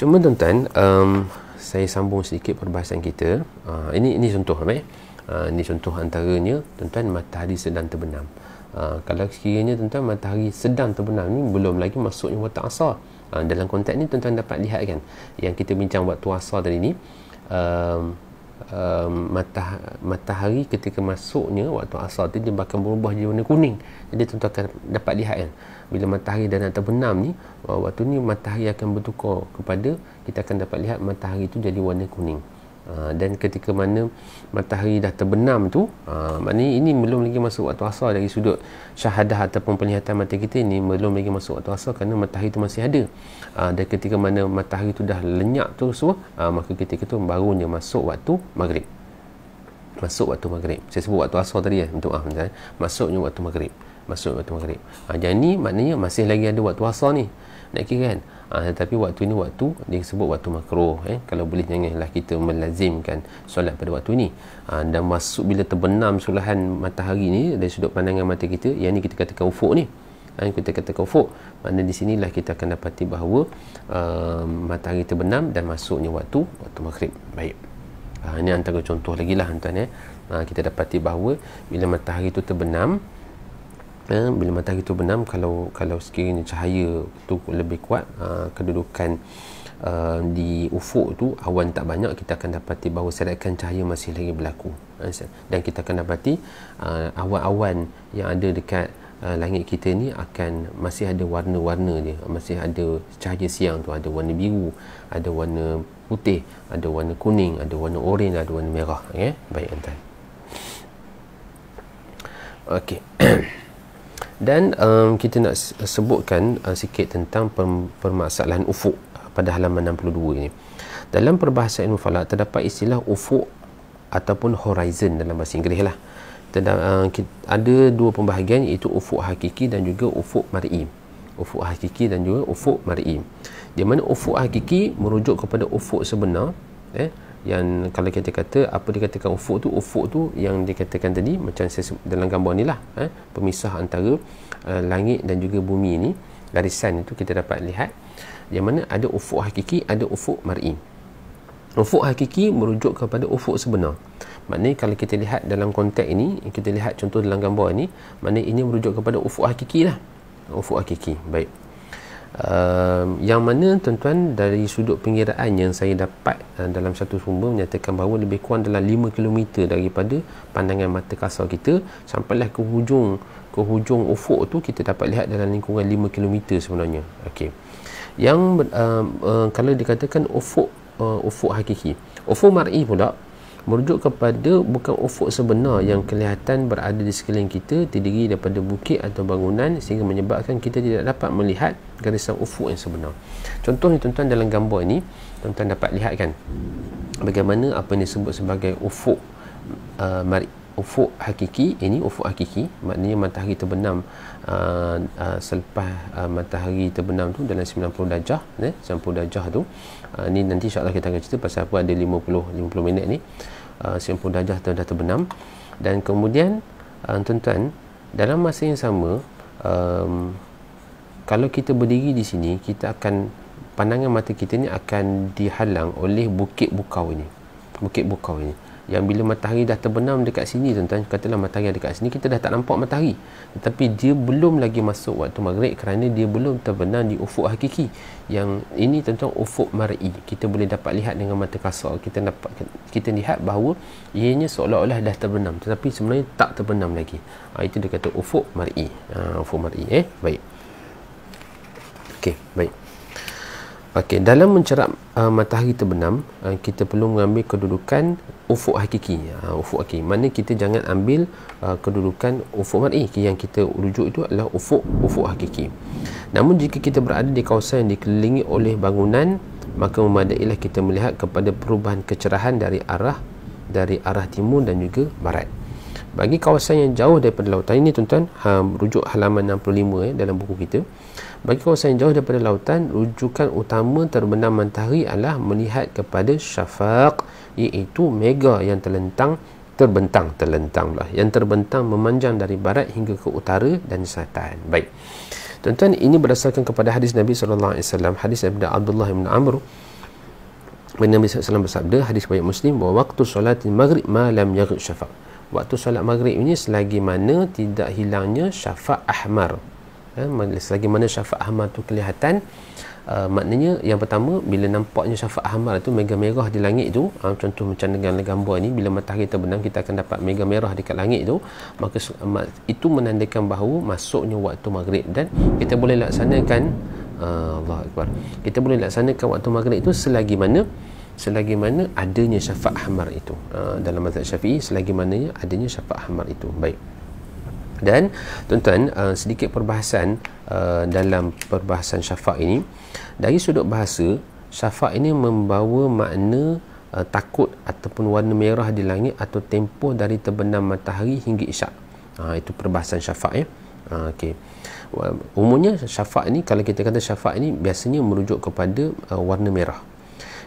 cuma tuan-tuan um, saya sambung sedikit perbahasan kita uh, ini ini contoh baik uh, eh. ah, ini contoh antaranya tuan-tuan matahari sedang terbenam uh, kalau sekiranya tuan-tuan matahari sedang terbenam ni belum lagi masuknya waktu asar uh, dalam konteks ni tuan-tuan dapat lihat kan yang kita bincang waktu asar tadi ni uh, um, matah, matahari ketika masuknya waktu asal tu dia bakal berubah jadi warna kuning jadi tentu akan dapat lihat kan bila matahari dah nak terbenam ni uh, waktu ni matahari akan bertukar kepada kita akan dapat lihat matahari tu jadi warna kuning uh, dan ketika mana matahari dah terbenam tu ha, maknanya ini belum lagi masuk waktu asal dari sudut syahadah ataupun penglihatan mata kita ini belum lagi masuk waktu asal kerana matahari tu masih ada ha, dan ketika mana matahari tu dah lenyap tu semua ha, maka ketika tu barunya masuk waktu maghrib masuk waktu maghrib saya sebut waktu asal tadi ya untuk ah, masuknya waktu maghrib masuk waktu maghrib ah, ha, jadi ni maknanya masih lagi ada waktu asal ni nak kira kan ha, tetapi waktu ni waktu dia sebut waktu makro, eh? kalau boleh janganlah kita melazimkan solat pada waktu ni ha, dan masuk bila terbenam suluhan matahari ni dari sudut pandangan mata kita yang ni kita katakan ufuk ni ha, kita katakan ufuk maknanya di sinilah kita akan dapati bahawa uh, matahari terbenam dan masuknya waktu waktu maghrib baik ha, ini antara contoh lagi lah tuan eh? ha, kita dapati bahawa bila matahari itu terbenam ha, bila matahari tu benam kalau kalau sekiranya cahaya tu lebih kuat ha, kedudukan Uh, di ufuk tu awan tak banyak kita akan dapati bahawa serakan cahaya masih lagi berlaku ah, dan kita akan dapati uh, awan-awan yang ada dekat uh, langit kita ni akan masih ada warna-warna dia masih ada cahaya siang tu ada warna biru ada warna putih ada warna kuning ada warna oranye ada warna merah okay? Ya. baik entah okey dan um, kita nak sebutkan uh, sikit tentang permasalahan ufuk uh, pada halaman 62 ini dalam perbahasa ilmu falak terdapat istilah ufuk ataupun horizon dalam bahasa Inggeris lah Terda- uh, kita, ada dua pembahagian iaitu ufuk hakiki dan juga ufuk mar'i ufuk hakiki dan juga ufuk mar'i di mana ufuk hakiki merujuk kepada ufuk sebenar eh, yang kalau kita kata apa dikatakan ufuk tu ufuk tu yang dikatakan tadi macam dalam gambar ni lah eh, pemisah antara uh, langit dan juga bumi ni garisan itu kita dapat lihat yang mana ada ufuk hakiki ada ufuk mar'i ufuk hakiki merujuk kepada ufuk sebenar maknanya kalau kita lihat dalam konteks ini kita lihat contoh dalam gambar ini maknanya ini merujuk kepada ufuk hakiki lah ufuk hakiki baik Ehm, yang mana tuan-tuan dari sudut pengiraan yang saya dapat uh, dalam satu sumber menyatakan bahawa lebih kurang dalam 5 km daripada pandangan mata kasar kita sampailah ke hujung ke hujung ufuk tu kita dapat lihat dalam lingkungan 5 km sebenarnya okey yang uh, uh, kalau dikatakan ufuk uh, ufuk hakiki ufuk mar'i pula merujuk kepada bukan ufuk sebenar yang kelihatan berada di sekeliling kita terdiri daripada bukit atau bangunan sehingga menyebabkan kita tidak dapat melihat garisan ufuk yang sebenar contohnya tuan-tuan dalam gambar ini tuan-tuan dapat lihat kan bagaimana apa yang disebut sebagai ufuk uh, mari ufuk hakiki ini ufuk hakiki maknanya matahari terbenam uh, uh, selepas uh, matahari terbenam tu dalam 90 darjah eh, 90 darjah tu uh, ni nanti insyaAllah kita akan cerita pasal apa ada 50 50 minit ni uh, ah, siampun dajah dah, dah terbenam dan kemudian uh, tuan-tuan dalam masa yang sama um, kalau kita berdiri di sini kita akan pandangan mata kita ni akan dihalang oleh bukit bukau ini bukit bukau ini yang bila matahari dah terbenam dekat sini tuan-tuan katalah matahari ada dekat sini kita dah tak nampak matahari tetapi dia belum lagi masuk waktu maghrib kerana dia belum terbenam di ufuk hakiki yang ini tentang ufuk mar'i kita boleh dapat lihat dengan mata kasar kita dapat kita lihat bahawa ianya seolah-olah dah terbenam tetapi sebenarnya tak terbenam lagi ha, itu dia kata ufuk mar'i ha, ufuk mar'i eh baik okey baik Okey, dalam mencerap uh, matahari terbenam, uh, kita perlu mengambil kedudukan ufuk hakiki uh, ufuk hakiki mana kita jangan ambil uh, kedudukan ufuk mar'i eh, yang kita rujuk itu adalah ufuk ufuk hakiki namun jika kita berada di kawasan yang dikelilingi oleh bangunan maka memadailah kita melihat kepada perubahan kecerahan dari arah dari arah timur dan juga barat bagi kawasan yang jauh daripada lautan ini tuan-tuan ha, rujuk halaman 65 eh, dalam buku kita bagi kawasan yang jauh daripada lautan, rujukan utama terbenam matahari adalah melihat kepada syafaq iaitu mega yang terlentang terbentang terlentang lah yang terbentang memanjang dari barat hingga ke utara dan selatan baik tuan-tuan ini berdasarkan kepada hadis Nabi SAW hadis daripada Abdullah bin Amr bin Nabi SAW bersabda hadis banyak muslim bahawa waktu solat maghrib malam yagri syafaq waktu solat maghrib ini selagi mana tidak hilangnya syafaq ahmar eh, selagi mana syafaat hamal tu kelihatan uh, maknanya yang pertama bila nampaknya syafaat hamal tu mega merah di langit tu uh, contoh macam dengan gambar ni bila matahari terbenam kita akan dapat mega merah dekat langit tu maka uh, itu menandakan bahawa masuknya waktu maghrib dan kita boleh laksanakan uh, eh, Allah Akbar kita boleh laksanakan waktu maghrib tu selagi mana selagi mana adanya syafaat hamar itu uh, dalam mazhab syafi'i selagi mana adanya syafaat hamar itu baik dan tuan-tuan uh, sedikit perbahasan uh, dalam perbahasan syafaq ini dari sudut bahasa syafaq ini membawa makna uh, takut ataupun warna merah di langit atau tempoh dari terbenam matahari hingga isyak uh, itu perbahasan syafaq ya uh, ha, okey umumnya syafaq ini kalau kita kata syafaq ini biasanya merujuk kepada uh, warna merah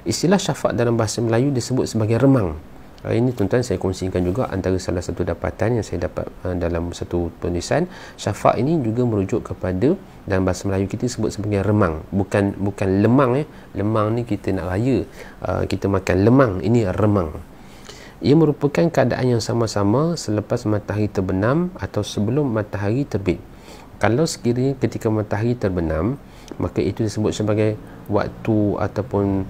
istilah syafaq dalam bahasa Melayu disebut sebagai remang Hari ini tuan-tuan saya kongsikan juga antara salah satu dapatan yang saya dapat uh, dalam satu penulisan syafaq ini juga merujuk kepada dan bahasa Melayu kita sebut sebagai remang bukan bukan lemang ya eh. lemang ni kita nak raya uh, kita makan lemang ini remang ia merupakan keadaan yang sama-sama selepas matahari terbenam atau sebelum matahari terbit kalau sekiranya ketika matahari terbenam maka itu disebut sebagai waktu ataupun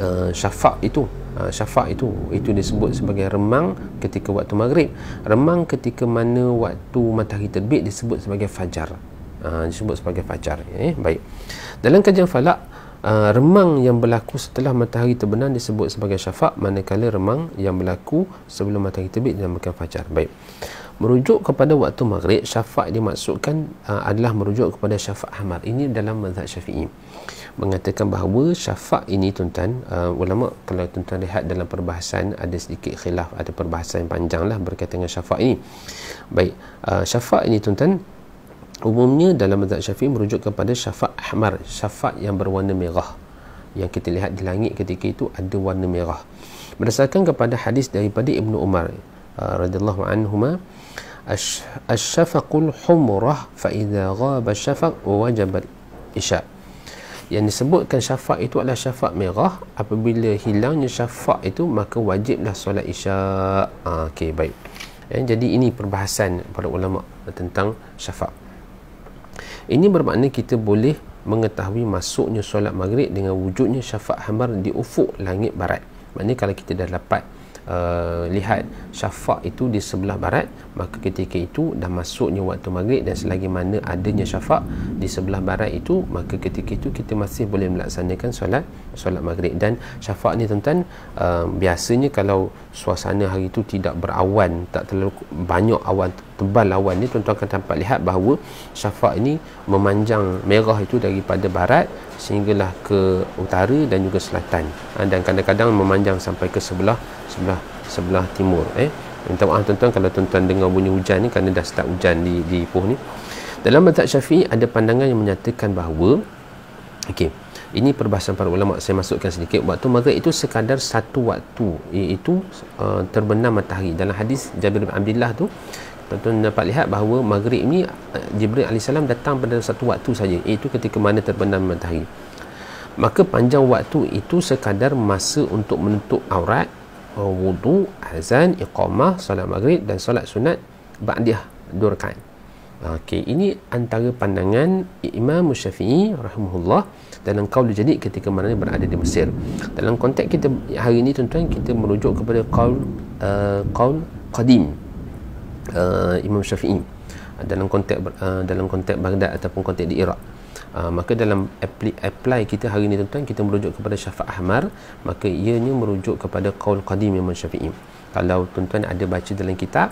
uh, eh, syafak itu uh, eh, syafak itu itu disebut sebagai remang ketika waktu maghrib remang ketika mana waktu matahari terbit disebut sebagai fajar uh, disebut sebagai fajar eh? baik dalam kajian falak Uh, remang yang berlaku setelah matahari terbenam disebut sebagai syafak manakala remang yang berlaku sebelum matahari terbit dinamakan fajar baik merujuk kepada waktu maghrib syafak dimaksudkan uh, adalah merujuk kepada syafak hamar ini dalam mazhab syafi'i mengatakan bahawa syafaq ini tuan-tuan uh, ulama kalau tuan-tuan lihat dalam perbahasan ada sedikit khilaf ada perbahasan yang panjang lah berkaitan dengan syafaq ini baik uh, syafaq ini tuan-tuan umumnya dalam mazhab syafi'i merujuk kepada syafaq ahmar syafaq yang berwarna merah yang kita lihat di langit ketika itu ada warna merah berdasarkan kepada hadis daripada Ibnu Umar uh, radhiyallahu anhuma asy-syafaqul humrah fa idza ghaba syafaq wajaba isya' yang disebutkan syafaq itu adalah syafaq merah apabila hilangnya syafaq itu maka wajiblah solat isyak ha, ah, ok baik eh, jadi ini perbahasan para ulama tentang syafaq ini bermakna kita boleh mengetahui masuknya solat maghrib dengan wujudnya syafaq hamar di ufuk langit barat maknanya kalau kita dah dapat uh, lihat syafak itu di sebelah barat maka ketika itu dah masuknya waktu maghrib dan selagi mana adanya syafak di sebelah barat itu maka ketika itu kita masih boleh melaksanakan solat solat maghrib dan syafak ni tuan-tuan uh, biasanya kalau suasana hari itu tidak berawan tak terlalu banyak awan tebal lawan ni tuan-tuan akan dapat lihat bahawa syafak ini memanjang merah itu daripada barat sehinggalah ke utara dan juga selatan ha, dan kadang-kadang memanjang sampai ke sebelah sebelah sebelah timur eh minta maaf tuan-tuan kalau tuan-tuan dengar bunyi hujan ni kerana dah start hujan di di Ipoh ni dalam mazhab Syafi'i ada pandangan yang menyatakan bahawa okey ini perbahasan para ulama saya masukkan sedikit waktu maghrib itu sekadar satu waktu iaitu uh, terbenam matahari dalam hadis Jabir bin Abdullah tu tuan-tuan dapat lihat bahawa maghrib ni eh, Jibril AS datang pada satu waktu saja iaitu ketika mana terbenam matahari maka panjang waktu itu sekadar masa untuk menutup aurat eh, wudu azan iqamah solat maghrib dan solat sunat ba'diyah durkan Okey, ini antara pandangan Imam Syafi'i rahimahullah dalam qaul jadi ketika mana berada di Mesir. Dalam konteks kita hari ini tuan-tuan kita merujuk kepada qaul uh, eh, qaul qadim uh, Imam Syafi'i dalam konteks uh, dalam konteks Baghdad ataupun konteks di Iraq uh, maka dalam apply, apply kita hari ini tuan-tuan kita merujuk kepada Syafa' Ahmar maka ianya merujuk kepada Qaul Qadim Imam Syafi'i kalau tuan-tuan ada baca dalam kitab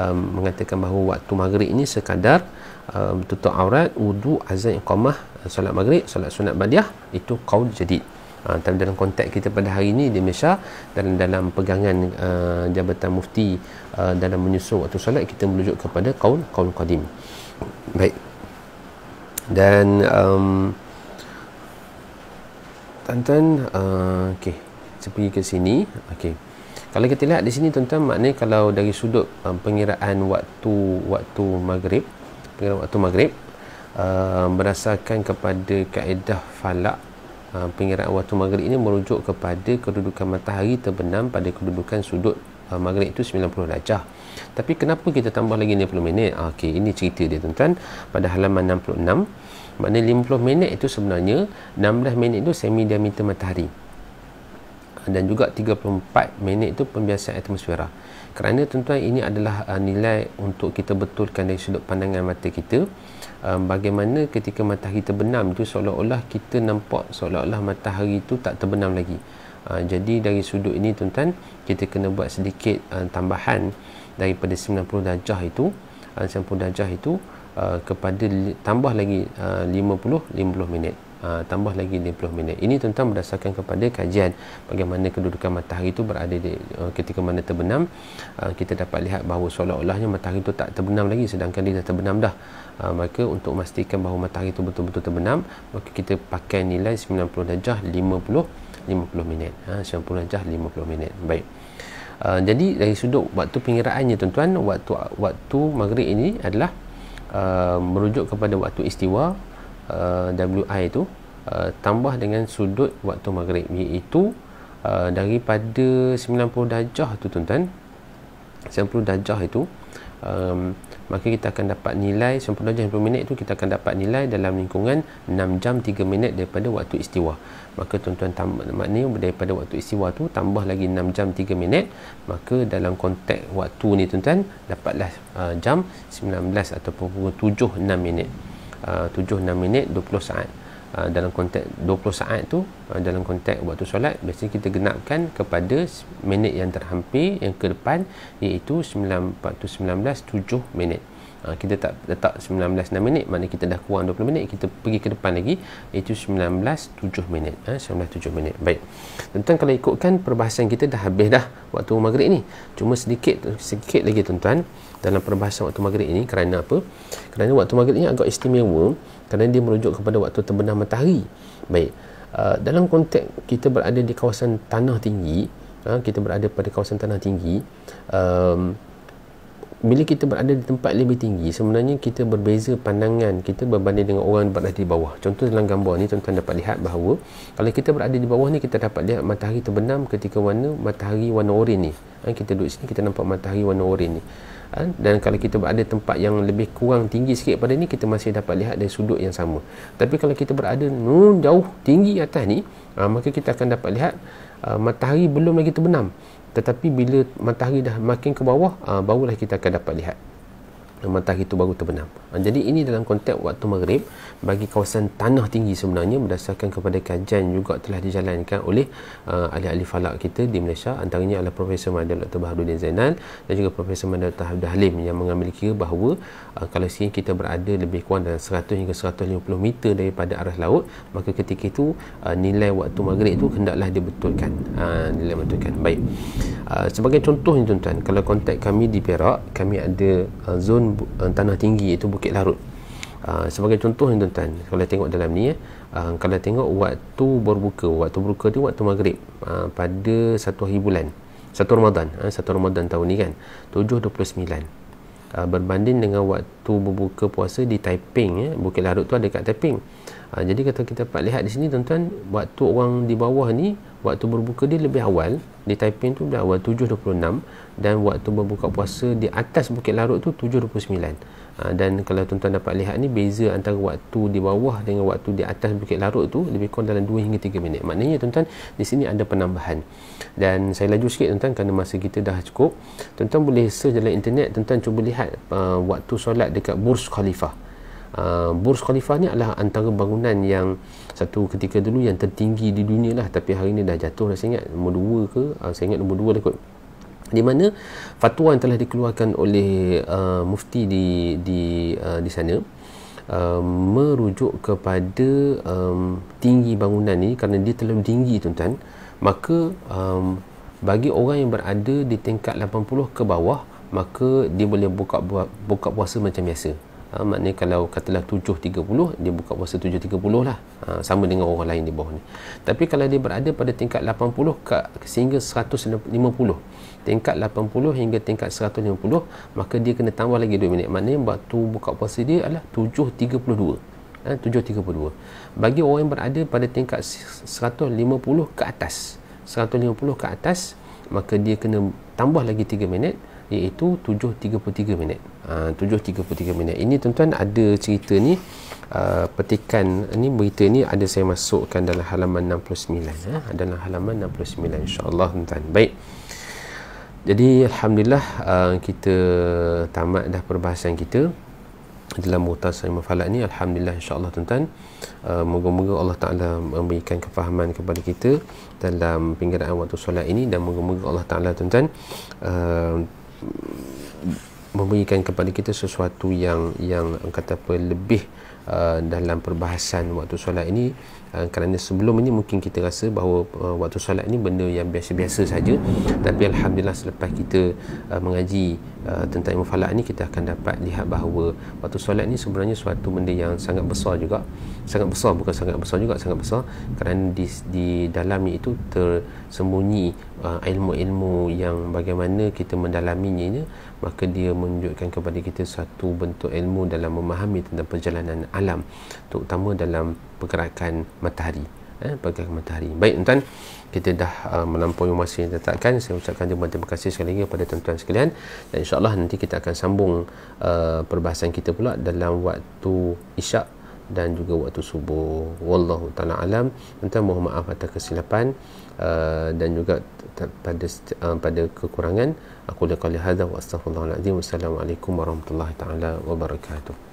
um, mengatakan bahawa waktu maghrib ini sekadar um, tutup aurat wudu azan iqamah uh, solat maghrib solat sunat badiah itu qaul jadid uh, dalam konteks kita pada hari ini di Malaysia dalam dalam pegangan uh, jabatan mufti uh, dalam menyusul waktu salat, kita merujuk kepada kaum kaum qadim baik dan um, tuan-tuan uh, okay. saya pergi ke sini okay. kalau kita lihat di sini tuan-tuan maknanya kalau dari sudut uh, pengiraan waktu waktu maghrib pengiraan waktu maghrib uh, berdasarkan kepada kaedah falak Ah, pengiraan waktu maghrib ini merujuk kepada kedudukan matahari terbenam pada kedudukan sudut uh, maghrib itu 90 darjah. Tapi kenapa kita tambah lagi 50 minit? Ah, okey, ini cerita dia tuan-tuan pada halaman 66. Maknanya 50 minit itu sebenarnya 16 minit itu semi diameter matahari. Dan juga 34 minit itu pembiasaan atmosfera kerana tuan-tuan ini adalah uh, nilai untuk kita betulkan dari sudut pandangan mata kita um, bagaimana ketika matahari terbenam itu seolah-olah kita nampak seolah-olah matahari itu tak terbenam lagi uh, jadi dari sudut ini tuan-tuan kita kena buat sedikit uh, tambahan daripada 90 darjah itu uh, 90 darjah itu uh, kepada tambah lagi uh, 50 50 minit Ah, tambah lagi 50 minit ini tentang berdasarkan kepada kajian bagaimana kedudukan matahari itu berada di, uh, ketika mana terbenam uh, kita dapat lihat bahawa seolah-olahnya matahari itu tak terbenam lagi sedangkan dia dah terbenam dah uh, maka untuk memastikan bahawa matahari itu betul-betul terbenam maka kita pakai nilai 90 darjah 50 50 minit uh, 90 darjah 50 minit baik Uh, jadi dari sudut waktu pengiraannya tuan-tuan waktu waktu maghrib ini adalah uh, merujuk kepada waktu istiwa uh, WI tu uh, tambah dengan sudut waktu maghrib iaitu uh, daripada 90 darjah tu tuan-tuan 90 darjah itu um, maka kita akan dapat nilai 90 darjah 90 minit itu kita akan dapat nilai dalam lingkungan 6 jam 3 minit daripada waktu istiwa maka tuan-tuan maknanya daripada waktu istiwa tu tambah lagi 6 jam 3 minit maka dalam konteks waktu ni tuan-tuan dapatlah uh, jam 19 ataupun 7 6 minit uh, 7-6 minit 20 saat uh, dalam konteks 20 saat tu uh, dalam konteks waktu solat biasanya kita genapkan kepada minit yang terhampir yang ke depan iaitu 9, 19.7 minit uh, kita tak letak 19.6 minit maknanya kita dah kurang 20 minit kita pergi ke depan lagi iaitu 19.7 minit uh, 19.7 minit baik tentang kalau ikutkan perbahasan kita dah habis dah waktu maghrib ni cuma sedikit sedikit lagi tuan-tuan dalam perbahasan waktu maghrib ini kerana apa? Kerana waktu maghrib ini agak istimewa kerana dia merujuk kepada waktu terbenam matahari. Baik. Uh, dalam konteks kita berada di kawasan tanah tinggi, uh, kita berada pada kawasan tanah tinggi, um, bila kita berada di tempat lebih tinggi sebenarnya kita berbeza pandangan kita berbanding dengan orang berada di bawah contoh dalam gambar ni tuan-tuan dapat lihat bahawa kalau kita berada di bawah ni kita dapat lihat matahari terbenam ketika warna matahari warna oren ni ha, kita duduk sini kita nampak matahari warna oren ni Ha? dan kalau kita berada tempat yang lebih kurang tinggi sikit pada ni kita masih dapat lihat dari sudut yang sama tapi kalau kita berada nun jauh tinggi atas ni ha, maka kita akan dapat lihat ha, matahari belum lagi terbenam tetapi bila matahari dah makin ke bawah barulah kita akan dapat lihat matahari itu baru terbenam ah, jadi ini dalam konteks waktu maghrib bagi kawasan tanah tinggi sebenarnya berdasarkan kepada kajian juga telah dijalankan oleh uh, ahli-ahli falak kita di Malaysia antaranya adalah Profesor Madal Dr. Baharudin Zainal dan juga Profesor Madal Dr. Abdul Halim yang mengambil kira bahawa uh, kalau sekiranya kita berada lebih kurang dalam 100 hingga 150 meter daripada arah laut maka ketika itu uh, nilai waktu maghrib itu hendaklah dibetulkan uh, nilai betulkan baik uh, sebagai contohnya tuan-tuan kalau konteks kami di Perak kami ada uh, zon uh, tanah tinggi itu Bukit Larut uh, sebagai contoh tuan-tuan kalau tengok dalam ni uh, kalau tengok waktu berbuka waktu berbuka tu waktu maghrib uh, pada satu hari bulan satu Ramadhan, uh, satu Ramadhan tahun ni kan 7.29 uh, berbanding dengan waktu berbuka puasa di Taiping eh. Bukit Larut tu ada kat Taiping uh, jadi kata kita dapat lihat di sini tuan-tuan waktu orang di bawah ni waktu berbuka dia lebih awal di Taiping tu lebih awal 7.26 dan waktu berbuka puasa di atas Bukit Larut tu 7.29 ha, dan kalau tuan-tuan dapat lihat ni beza antara waktu di bawah dengan waktu di atas Bukit Larut tu lebih kurang dalam 2 hingga 3 minit maknanya tuan-tuan di sini ada penambahan dan saya laju sikit tuan-tuan kerana masa kita dah cukup tuan-tuan boleh search dalam internet tuan-tuan cuba lihat uh, waktu solat dekat Burj Khalifah Uh, Burj Khalifah ni adalah antara bangunan yang satu ketika dulu yang tertinggi di dunia lah tapi hari ni dah jatuh dah saya ingat nombor dua ke uh, saya ingat nombor dua lah kot di mana fatwa yang telah dikeluarkan oleh uh, mufti di di uh, di sana uh, merujuk kepada um, tinggi bangunan ni kerana dia terlalu tinggi tuan-tuan maka um, bagi orang yang berada di tingkat 80 ke bawah maka dia boleh buka buka puasa macam biasa ha, maknanya kalau katalah 7.30 dia buka puasa 7.30 lah ha, sama dengan orang lain di bawah ni tapi kalau dia berada pada tingkat 80 ke, sehingga 150 tingkat 80 hingga tingkat 150 maka dia kena tambah lagi 2 minit maknanya waktu buka puasa dia adalah 7.32 7.32 ah, bagi orang yang berada pada tingkat 150 ke atas 150 ke atas maka dia kena tambah lagi 3 minit iaitu 7.33 minit Ah, uh, 7.33 minit ini tuan-tuan ada cerita ni Uh, petikan ni berita ni ada saya masukkan dalam halaman 69 eh? Ya. dalam halaman 69 insyaAllah tuan-tuan baik jadi Alhamdulillah uh, kita tamat dah perbahasan kita dalam mutah saya falak ni Alhamdulillah insyaAllah tuan-tuan uh, moga-moga Allah Ta'ala memberikan kefahaman kepada kita dalam pinggiran waktu solat ini dan moga-moga Allah Ta'ala tuan-tuan uh, memberikan kepada kita sesuatu yang yang eh, kata apa lebih uh, dalam perbahasan waktu solat ini uh, kerana sebelum ini mungkin kita rasa bahawa uh, waktu solat ini benda yang biasa-biasa saja tapi alhamdulillah selepas kita uh, mengaji uh, tentang ilmu falak ini kita akan dapat lihat bahawa waktu solat ini sebenarnya suatu benda yang sangat besar juga sangat besar bukan sangat besar juga sangat besar kerana di di dalamnya itu tersembunyi uh, ilmu-ilmu yang bagaimana kita mendalaminya maka dia menunjukkan kepada kita satu bentuk ilmu dalam memahami tentang perjalanan alam terutama dalam pergerakan matahari eh, pergerakan matahari baik tuan kita dah uh, melampaui masa yang ditetapkan saya ucapkan terima, terima kasih sekali lagi kepada tuan-tuan sekalian dan insyaAllah nanti kita akan sambung uh, perbahasan kita pula dalam waktu isyak dan juga waktu subuh wallahu taala alam Entah mohon maaf atas kesilapan uh, dan juga pada uh, pada kekurangan أقول قولي هذا وأستغفر الله العظيم والسلام عليكم ورحمة الله تعالى وبركاته